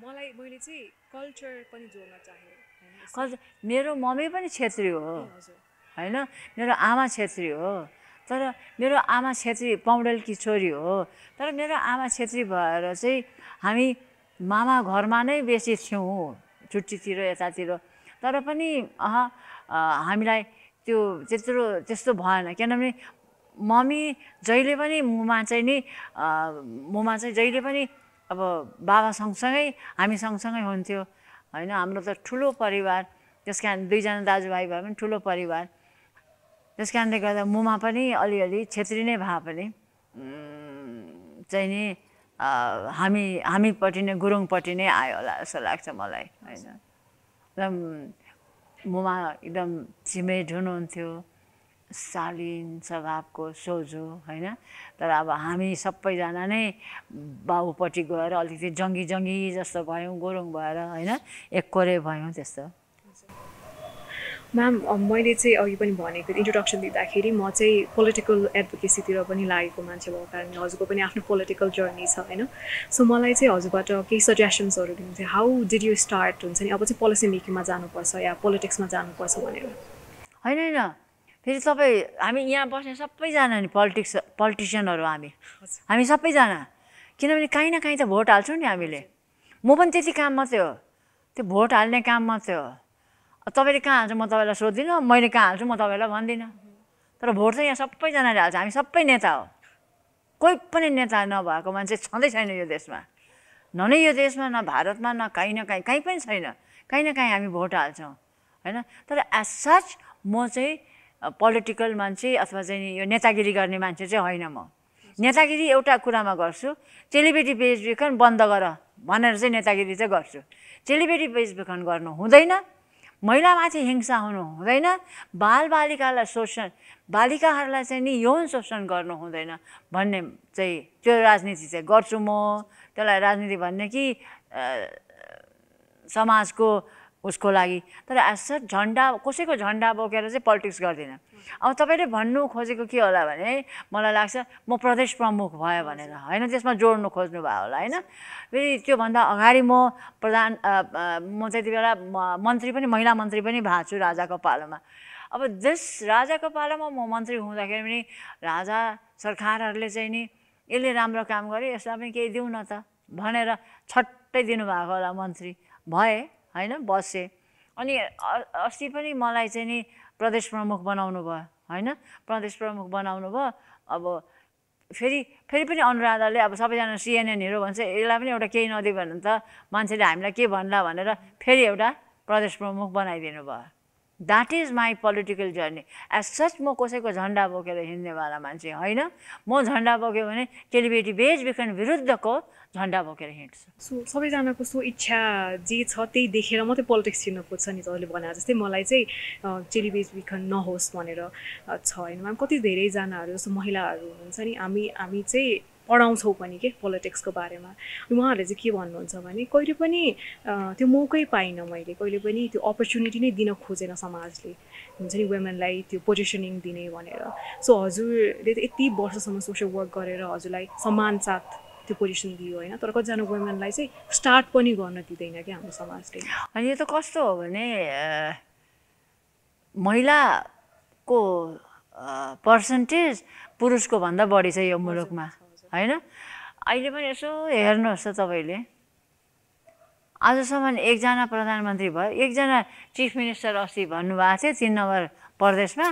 मलाई मैले चाहिँ कल्चर पनि जोड्न चाहेँ कल्चर मेरो मम्मी पनि छेत्री हो होइन मेरो आमा छेत्री हो तर मेरो आमा छेत्री पौडेलकी छोरी हो तर मेरो आमा छेत्री भएर चाहिँ हामी मामा घरमा नै बेसी थियौँ छुट्टीतिर यतातिर तर पनि अह हामीलाई त्यो त्यत्रो त्यस्तो भएन किनभने मम्मी जहिले पनि मुमा चाहिँ नि मुमा चाहिँ जहिले पनि अब बाबा सँगसँगै हामी सँगसँगै हुन्थ्यो होइन हाम्रो त ठुलो परिवार त्यस कारण दुईजना दाजुभाइ भए पनि ठुलो परिवार त्यस कारणले गर्दा मुमा पनि अलिअलि छेत्री नै भए पनि चाहिँ नि हामी हामीपट्टि नै गुरुङपट्टि नै आयो होला जस्तो लाग्छ मलाई होइन एकदम मुमा एकदम छिमेट हुनुहुन्थ्यो शालीन स्वभावको सोझो होइन तर अब हामी सबैजना नै बाबुपट्टि गएर अलिकति जङ्गी जङ्गी जस्तो भयौँ गुरुङ भएर होइन एक्वरे भयौँ त्यस्तो म्याम मैले चाहिँ अघि पनि भनेको इन्ट्रोडक्सन दिँदाखेरि म चाहिँ पोलिटिकल एडभोकेसीतिर पनि लागेको मान्छे भएको कारणले हजुरको पनि आफ्नो पोलिटिकल जर्नी छ होइन सो मलाई चाहिँ हजुरबाट केही सजेसन्सहरू थियो हाउ डिड यु स्टार्ट हुन्छ नि अब चाहिँ पोलिसी मेकिङमा जानुपर्छ या पोलिटिक्समा जानुपर्छ भनेर होइन होइन फेरि तपाईँ हामी यहाँ बस्ने सबैजना नि पोलिटिक्स पोलिटिसियनहरू हामी हामी सबैजना किनभने काहीँ न काहीँ त भोट हाल्छौँ नि हामीले म पनि त्यति काम मात्रै हो त्यो भोट हाल्ने काम मात्रै हो तपाईँले कहाँ हाल्छु म तपाईँलाई सोध्दिनँ मैले कहाँ हाल्छु म तपाईँलाई भन्दिनँ तर भोट चाहिँ यहाँ सबैजनाले हाल्छ हामी सबै नेता हो कोही पनि नेता नभएको मान्छे छँदै छैन यो देशमा न नै यो देशमा न भारतमा न काहीँ न काहीँ कहीँ पनि छैन काहीँ न काहीँ हामी भोट हाल्छौँ होइन तर एज सच म चाहिँ पोलिटिकल मान्छे अथवा चाहिँ यो नेतागिरी गर्ने मान्छे चाहिँ होइन म नेतागिरी एउटा कुरामा गर्छु चेलीबेटी बेचबिखन बन्द गर भनेर चाहिँ नेतागिरी चाहिँ गर्छु चेलीबेटी बेचबिखन गर्नु हुँदैन महिलामाथि हिंसा हुनु हुँदैन बालबालिकालाई शोषण बालिकाहरूलाई चाहिँ नि यौन शोषण गर्नु हुँदैन भन्ने चाहिँ त्यो राजनीति चाहिँ गर्छु म त्यसलाई राजनीति भन्ने कि समाजको उसको लागि तर एज सच झन्डा कसैको झन्डा बोकेर चाहिँ पोलिटिक्स गर्दिनँ अब तपाईँले भन्नु खोजेको के होला भने मलाई लाग्छ म प्रदेश प्रमुख भयो भनेर होइन त्यसमा जोड्नु खोज्नु भयो होला होइन फेरि त्योभन्दा अगाडि म प्रधान म त्यति बेला मन्त्री पनि महिला मन्त्री पनि भएको छु राजाको पालोमा अब जस राजाको पालोमा म मन्त्री हुँदाखेरि पनि राजा सरकारहरूले चाहिँ नि यसले राम्रो काम गरेँ यसलाई पनि केही दिउँ न त भनेर छट्टै दिनुभएको होला मन्त्री भए होइन बसेँ अनि अस्ति पनि मलाई चाहिँ नि प्रदेश प्रमुख बनाउनु भयो होइन प्रदेश प्रमुख बनाउनु भयो अब फेरि फेरि पनि अनुराधाले अब सबैजना सिएनएनहरू भन्छ यसलाई पनि एउटा केही नदियो भने त मान्छेले हामीलाई के भन्ला भनेर फेरि एउटा प्रदेश प्रमुख बनाइदिनु भयो that is my political journey as such म कसैको झन्डा बोकेर हिँड्नेवाला मान्छे होइन म झन्डा बोक्यो भने टेलिभिटी बेचबिखन विरुद्धको झन्डा बोकेर हिँड्छु सो सबैजनाको सो इच्छा जे छ त्यही देखेर मात्रै पोलिटिक्स छिर्न खोज्छ नि तपाईँले भने जस्तै मलाई चाहिँ टेलिभिजबिखन नहोस् भनेर छ होइन कति धेरैजनाहरू जस्तो महिलाहरू हुनुहुन्छ नि हामी हामी चाहिँ पढाउँछौँ पनि के पोलिटिक्सको बारेमा उहाँहरूले चाहिँ के भन्नुहुन्छ भने कहिले पनि त्यो मौकै पाइनँ मैले कहिले पनि त्यो अपर्च्युनिटी नै दिन खोजेन समाजले हुन्छ नि वुमेनलाई त्यो पोजिसनिङ दिने भनेर सो हजुरले त यति वर्षसम्म सोसियल वर्क गरेर हजुरलाई समान साथ त्यो पोजिसन दियो होइन तर कतिजना वुमेनलाई चाहिँ स्टार्ट पनि गर्न दिँदैन क्या हाम्रो समाजले अनि यो त कस्तो हो भने महिलाको पर्सेन्टेज पुरुषको भन्दा बढी छ यो मुलुकमा होइन अहिले पनि यसो हेर्नुहोस् त तपाईँले आजसम्म एकजना प्रधानमन्त्री भयो एकजना चिफ मिनिस्टर अस्ति भन्नुभएको थियो तिन नम्बर प्रदेशमा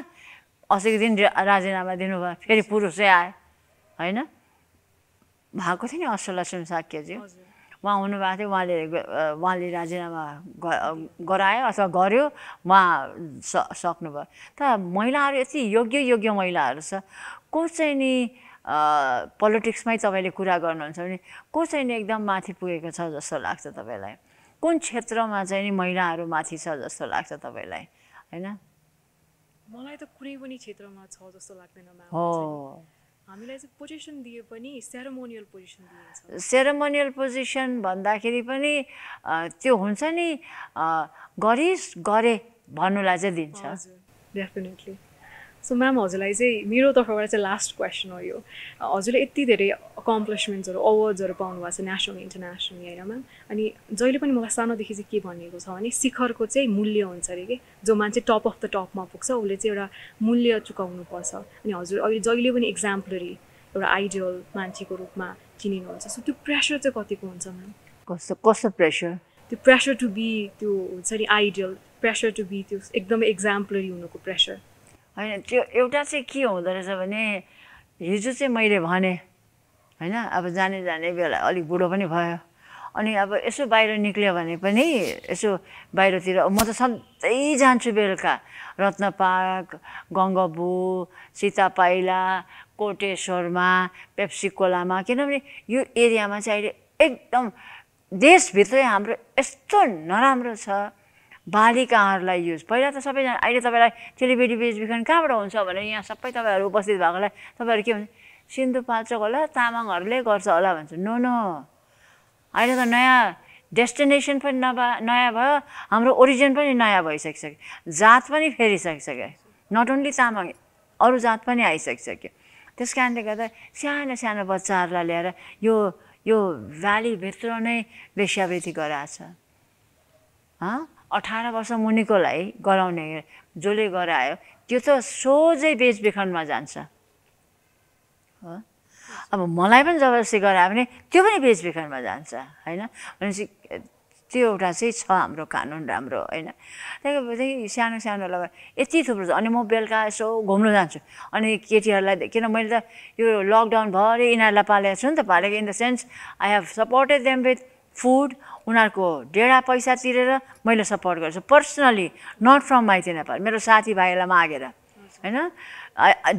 अस्तिको दिन राजीनामा दिनुभयो फेरि पुरुषै आए होइन भएको थियो नि असुला साक्यजी उहाँ हुनुभएको थियो उहाँले उहाँले राजीनामा गरायो अथवा गर्यो उहाँ स सक्नुभयो तर महिलाहरू यति योग्य योग्य महिलाहरू छ को चाहिँ नि पोलिटिक्समै तपाईँले कुरा गर्नुहुन्छ भने को चाहिँ नि एकदम माथि पुगेको छ जस्तो लाग्छ तपाईँलाई कुन क्षेत्रमा चाहिँ नि महिलाहरू माथि छ जस्तो लाग्छ तपाईँलाई होइन मलाई त कुनै पनि क्षेत्रमा छ जस्तो लाग्दैन हामीलाई चाहिँ पोजिसन दिए पनि सेरोमोनियल पोजिसन सेरोमोनियल पोजिसन भन्दाखेरि पनि त्यो हुन्छ नि गरिस् गरे भन्नुलाई चाहिँ दिन्छ डेफिनेटली सो म्याम हजुरलाई चाहिँ मेरो तर्फबाट चाहिँ लास्ट क्वेसन हो यो हजुरले यति धेरै अकम्प्लिसमेन्ट्सहरू अवार्ड्सहरू पाउनुभएको छ नेसनल इन्टरनेसनल होइन म्याम अनि जहिले पनि मलाई सानोदेखि चाहिँ के भनिएको छ भने शिखरको चाहिँ मूल्य हुन्छ अरे कि जो मान्छे टप अफ द टपमा पुग्छ उसले चाहिँ एउटा मूल्य चुकाउनुपर्छ अनि हजुर अहिले जहिले पनि एक्जाम्पलरी एउटा आइडियल मान्छेको रूपमा चिनिनुहुन्छ सो त्यो प्रेसर चाहिँ कतिको हुन्छ म्याम कस्तो कस्तो प्रेसर त्यो प्रेसर टु बी त्यो हुन्छ नि आइडियल प्रेसर टु बी त्यो एकदमै एक्जाम्पलरी हुनुको प्रेसर होइन त्यो एउटा चाहिँ के हुँदो रहेछ भने हिजो चाहिँ मैले भने होइन अब जाने जाने बेला अलिक बुढो पनि भयो अनि अब यसो बाहिर निक्ल्यो भने पनि यसो बाहिरतिर म त सधैँ जान्छु बेलुका रत्न पार्क गङ्गबु सीता पाइला कोटेश्वरमा पेप्सी किनभने यो एरियामा चाहिँ अहिले एकदम देशभित्रै हाम्रो यस्तो नराम्रो छ बालिकाहरूलाई युज पहिला त सबैजना अहिले तपाईँलाई चेलीबेटी बेचबिखन कहाँबाट हुन्छ भने यहाँ सबै तपाईँहरू उपस्थित भएकोलाई तपाईँहरू के भन्छ सिन्धुपाल्चोक होला तामाङहरूले गर्छ होला भन्छ नो नो अहिले त नयाँ डेस्टिनेसन पनि नभए नयाँ भयो हाम्रो ओरिजिन पनि नयाँ भइसकिसक्यो जात पनि फेरिसकिसक्यो नट ओन्ली तामाङ अरू जात पनि आइसकिसक्यो त्यस कारणले गर्दा सानो सानो बच्चाहरूलाई ल्याएर यो यो भ्यालीभित्र नै वेश्यावृत्ति गराएको छ अठार वर्ष मुनिकोलाई गराउने जसले गरायो त्यो त सोझै बेचबिखनमा जान्छ हो अब मलाई पनि जबरजस्ती गरायो भने त्यो पनि बेचबिखनमा जान्छ होइन भनेपछि त्यो एउटा चाहिँ छ हाम्रो कानुन राम्रो होइन त्यहाँदेखि सानो सानो लगाएर यति थुप्रो छ अनि म बेलुका यसो घुम्नु जान्छु अनि केटीहरूलाई किन मैले त यो लकडाउनभरि यिनीहरूलाई पालेको छु नि त पालेको in the sense I have supported them with food उनीहरूको डेढा पैसा तिरेर मैले सपोर्ट गर्छु पर्सनली नट फ्रम माइती नेपाल मेरो साथीभाइलाई मागेर होइन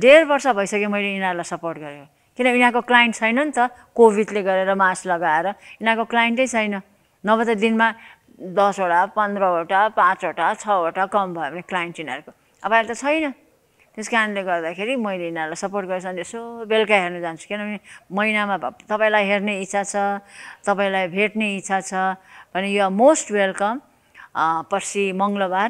डेढ वर्ष भइसक्यो मैले यिनीहरूलाई सपोर्ट गरेको किन यिनीहरूको क्लाइन्ट छैन नि त कोभिडले गरेर मास्क लगाएर यिनीहरूको क्लाइन्टै छैन नभए त दिनमा दसवटा पन्ध्रवटा पाँचवटा छवटा कम भयो भने क्लाइन्ट यिनीहरूको अब अहिले त छैन त्यस कारणले गर्दाखेरि मैले यिनीहरूलाई सपोर्ट गर्छु अनि यसो बेलुका हेर्न जान्छु किनभने महिनामा तपाईँलाई हेर्ने इच्छा छ तपाईँलाई भेट्ने इच्छा छ भने युआर मोस्ट वेलकम पर्सि मङ्गलबार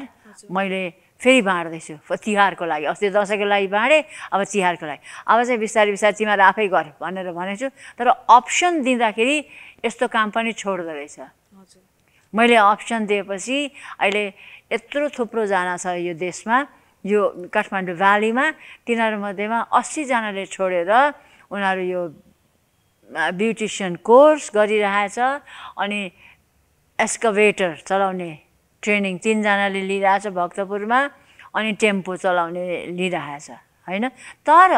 मैले फेरि बाँड्दैछु तिहारको लागि अस्ति दसैँको लागि बाँडेँ अब तिहारको लागि अब चाहिँ बिस्तारै बिस्तारै तिमीहरू आफै गर भनेर भनेको तर अप्सन दिँदाखेरि यस्तो काम पनि छोड्दो रहेछ मैले अप्सन दिएपछि अहिले यत्रो थुप्रोजना छ यो देशमा यो काठमाडौँ भ्यालीमा तिनीहरूमध्येमा अस्सीजनाले छोडेर उनीहरू यो ब्युटिसियन कोर्स गरिरहेछ अनि एक्सकभेटर चलाउने ट्रेनिङ तिनजनाले लिइरहेछ भक्तपुरमा अनि टेम्पो चलाउने लिइरहेछ होइन तर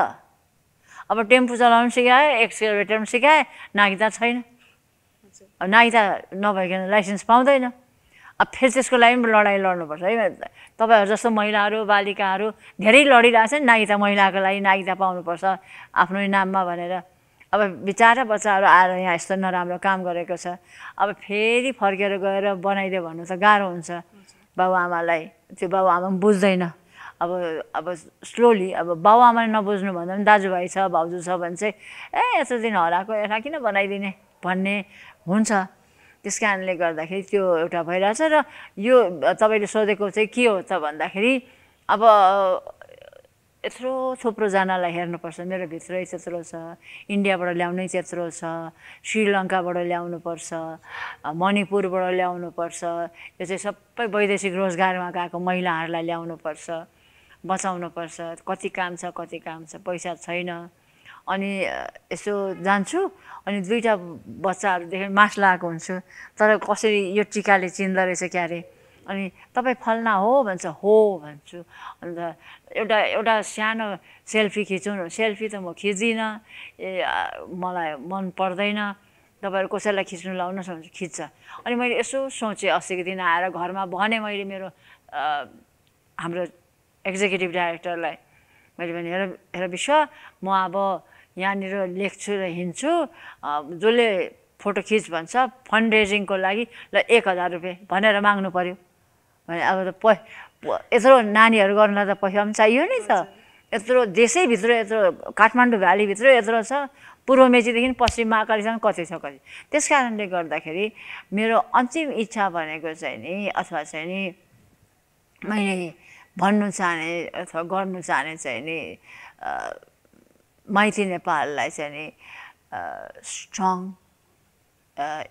अब टेम्पो चलाउनु सिकायो एक्सकभेटर पनि सिकायो नागिता छैन नागिता नभइकन लाइसेन्स पाउँदैन अब फेरि त्यसको लागि पनि लडाइँ लड्नुपर्छ है तपाईँहरू जस्तो महिलाहरू बालिकाहरू धेरै लडिरहेको छ नि नागरिकता महिलाको लागि नागरिकता पाउनुपर्छ आफ्नो नाममा भनेर अब बिचरा बच्चाहरू आएर यहाँ यस्तो नराम्रो काम गरेको छ अब फेरि फर्केर गएर बनाइदियो भन्नु त गाह्रो हुन्छ बाबुआमालाई त्यो बाबुआमा पनि बुझ्दैन अब अब स्लोली अब बाबुआमाले नबुझ्नु भन्दा पनि दाजुभाइ छ भाउजू छ भने चाहिँ ए यसो दिन हराएको यसलाई किन बनाइदिने भन्ने हुन्छ त्यस कारणले गर्दाखेरि त्यो एउटा भइरहेछ र यो तपाईँले सोधेको चाहिँ के हो त भन्दाखेरि अब यत्रो थुप्रोजनालाई हेर्नुपर्छ मेरो भित्रै त्यत्रो छ इन्डियाबाट ल्याउनै त्यत्रो छ श्रीलङ्काबाट ल्याउनुपर्छ मणिपुरबाट ल्याउनुपर्छ यो चाहिँ सबै वैदेशिक रोजगारमा गएको महिलाहरूलाई ल्याउनुपर्छ बचाउनुपर्छ कति काम छ कति काम छ पैसा छैन अनि यसो जान्छु अनि दुईवटा बच्चाहरूदेखि मास लगाएको हुन्छु तर कसरी यो टिकाले चिन्दो रहेछ क्यारे अनि तपाईँ फल्ना हो भन्छ हो भन्छु अन्त एउटा एउटा सानो सेल्फी खिचौँ सेल्फी त म खिच्दिनँ ए मलाई मन पर्दैन तपाईँहरू कसैलाई खिच्नु लाउनुहोस् सक्छु खिच्छ अनि मैले यसो सोचेँ अस्तिको दिन आएर घरमा भने मैले मेरो हाम्रो एक्जिक्युटिभ डाइरेक्टरलाई मैले भने हेर हेर विश्व म अब यहाँनिर लेख्छु र हिँड्छु जसले फोटो खिच भन्छ फन्ड रेजिङको लागि ल एक हजार रुपियाँ भनेर माग्नु पऱ्यो भने अब त पै यत्रो नानीहरू गर्नलाई त पैसा पनि चाहियो नि त यत्रो देशैभित्र यत्रो काठमाडौँ भ्यालीभित्र यत्रो छ पूर्व मेचीदेखि पश्चिम महाकालीसम्म कति छ कति त्यस कारणले गर्दाखेरि मेरो अन्तिम इच्छा भनेको चाहिँ नि अथवा चाहिँ नि मैले भन्नु चाहने अथवा गर्नु चाहने चाहिँ नि माइती नेपाललाई चाहिँ नि स्ट्रङ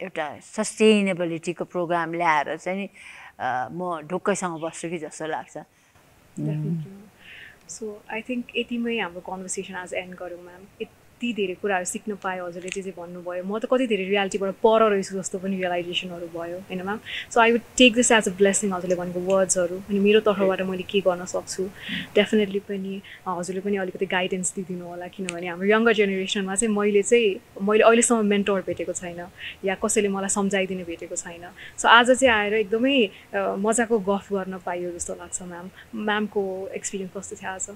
एउटा सस्टेनेबिलिटीको प्रोग्राम ल्याएर चाहिँ नि म ढुक्कैसँग बस्छु कि जस्तो लाग्छ सो आई थिङ्क यतिमै हाम्रो कन्भर्सेसन आज एन्ड गरौँ म्याम यति धेरै कुराहरू सिक्न पाएँ हजुरले त्यो चाहिँ भन्नुभयो म त कति धेरै रियालिटीबाट पर रहेछु जस्तो पनि रियलाइजेसनहरू भयो होइन ma'am so I would take this as a blessing हजुरले भनेको वर्ड्सहरू अनि मेरो तर्फबाट मैले के गर्न सक्छु डेफिनेटली पनि हजुरले पनि अलिकति गाइडेन्स दिइदिनु होला किनभने हाम्रो यङ्गर जेनेरेसनमा चाहिँ मैले चाहिँ मैले अहिलेसम्म मेन्टर भेटेको छैन या कसैले मलाई सम्झाइदिनु भेटेको छैन सो आज चाहिँ आएर एकदमै मजाको गफ गर्न पाइयो जस्तो लाग्छ म्याम म्यामको एक्सपिरियन्स कस्तो थियो आज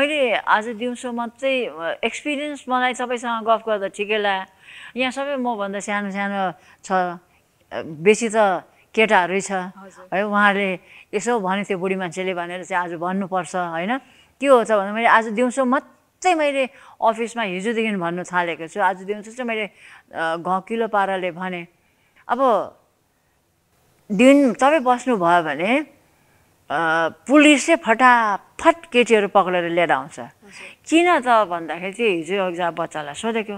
मैले आज दिउँसोमा चाहिँ एक्सपिरियन्स मलाई सबैसँग गफ गर्दा ठिकै लाग्यो यहाँ सबै मभन्दा सानो सानो छ बेसी त केटाहरू छ है उहाँहरूले यसो भनेको त्यो बुढी मान्छेले भनेर चाहिँ आज भन्नुपर्छ होइन के हो त भन्दा मैले आज दिउँसो मात्रै मैले अफिसमा हिजोदेखि भन्नु थालेको छु आज दिउँसो चाहिँ मैले घकिलो पाराले भने अब दिन तपाईँ बस्नुभयो भने पुलिसले फटाफट केटीहरू पक्रेर लिएर आउँछ किन त भन्दाखेरि चाहिँ हिजो एकजना बच्चालाई सोधेको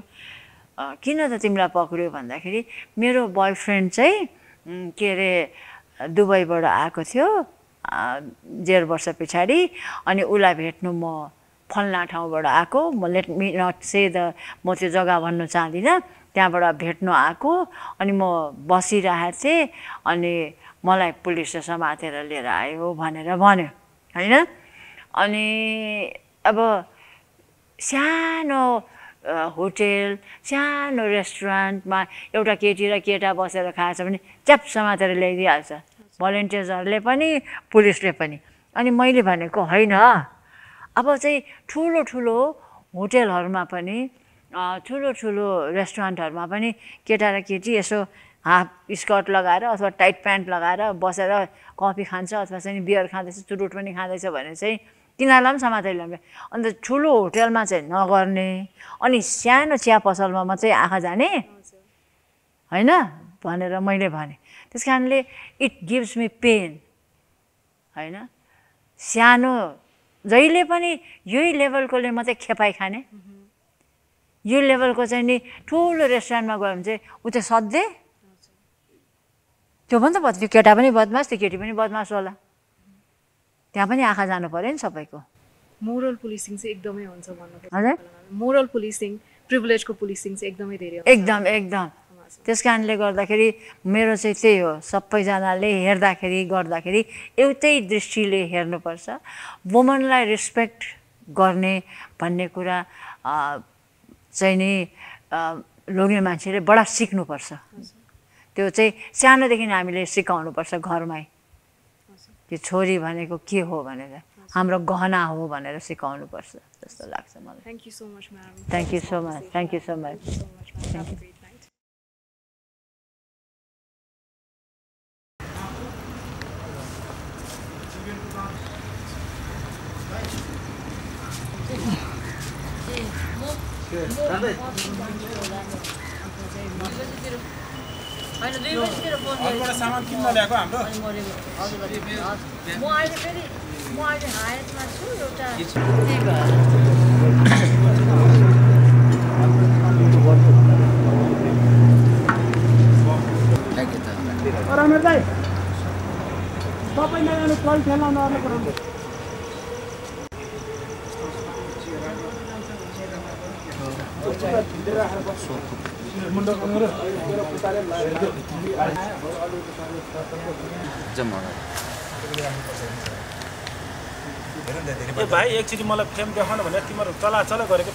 किन त तिमीलाई पक्रियो भन्दाखेरि मेरो बोयफ्रेन्ड चाहिँ के अरे दुबईबाट आएको थियो डेढ वर्ष पछाडि अनि उसलाई भेट्नु म फल्ना ठाउँबाट आएको म let me not say the म त्यो जग्गा भन्नु चाहदिनँ त्यहाँबाट भेट्नु आएको अनि म बसिरहेको थिएँ अनि मलाई पुलिसले समातेर लिएर आयो भनेर भन्यो होइन अनि अब सानो होटेल सानो रेस्टुरेन्टमा एउटा केटी र केटा बसेर खाएछ भने च्याप समातेर ल्याइदिइहाल्छ भलेन्टियर्सहरूले पनि पुलिसले पनि अनि मैले भनेको होइन अब चाहिँ ठुलो ठुलो होटेलहरूमा पनि ठुलो ठुलो रेस्टुरेन्टहरूमा पनि केटा र केटी यसो हाफ स्कर्ट लगाएर अथवा टाइट प्यान्ट लगाएर बसेर कफी खान्छ अथवा चाहिँ बियर खाँदैछ चुरुट पनि खाँदैछ भने चाहिँ तिनीहरूलाई पनि समातेर ल्याउने अन्त ठुलो होटेलमा चाहिँ नगर्ने अनि सानो चिया पसलमा मात्रै आँखा जाने होइन भनेर मैले भने त्यस कारणले इट गिभ्स मी पेन होइन सानो जहिले पनि यही लेभलकोले मात्रै खेपाई खाने यो लेभलको चाहिँ नि ठुलो रेस्टुरेन्टमा गयो भने चाहिँ ऊ चाहिँ सधैँ त्यो पनि त बद केटा पनि बदमास त्यो केटी पनि बदमास होला त्यहाँ पनि आँखा जानु पऱ्यो नि सबैको मोरल पुलिसिङ चाहिँ एकदमै हुन्छ भन्नु हजुर मोरल पुलिसिङ प्रिभिलेजको पुलिसिङ चाहिँ एकदमै धेरै एकदम एकदम त्यस कारणले गर्दाखेरि मेरो चाहिँ त्यही हो सबैजनाले हेर्दाखेरि गर्दाखेरि एउटै दृष्टिले हेर्नुपर्छ वुमनलाई रेस्पेक्ट गर्ने भन्ने कुरा चाहिँ नि लोग्ने मान्छेले बडा सिक्नुपर्छ त्यो चाहिँ सानोदेखि हामीले सिकाउनुपर्छ घरमै त्यो छोरी भनेको के हो भनेर हाम्रो गहना हो भनेर सिकाउनु पर्छ जस्तो लाग्छ मलाई thank you so much ma'am thank you so much thank you so much thank you अरूबाट सामान किन्न ल्याएको हाम्रो म अहिले म अहिले छु एउटा रमेश भाइ तपाईँ नजानु कल थिएन नआउने ए भाइ एकचोटि मलाई फ्रेम देखाउनु भने तिमीहरू चला गरेको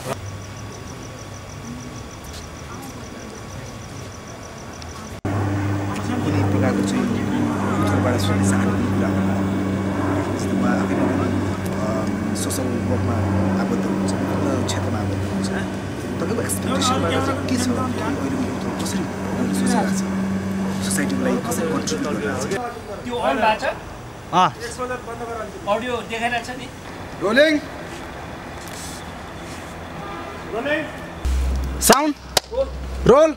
वर्कमा तपाईँको के छ कसरी अडियो नि साउन्ड रोल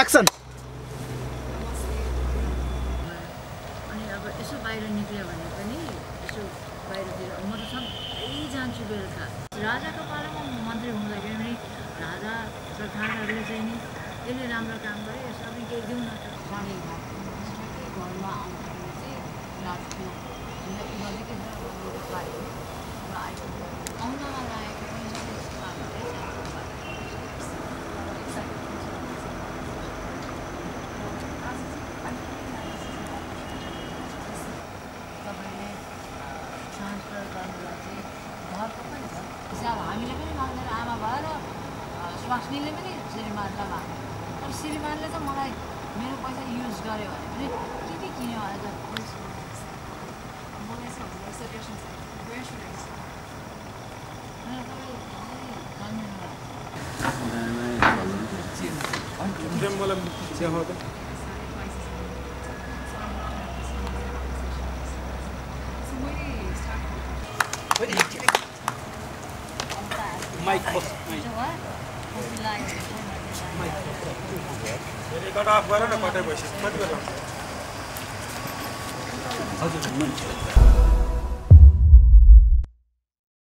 एक्सन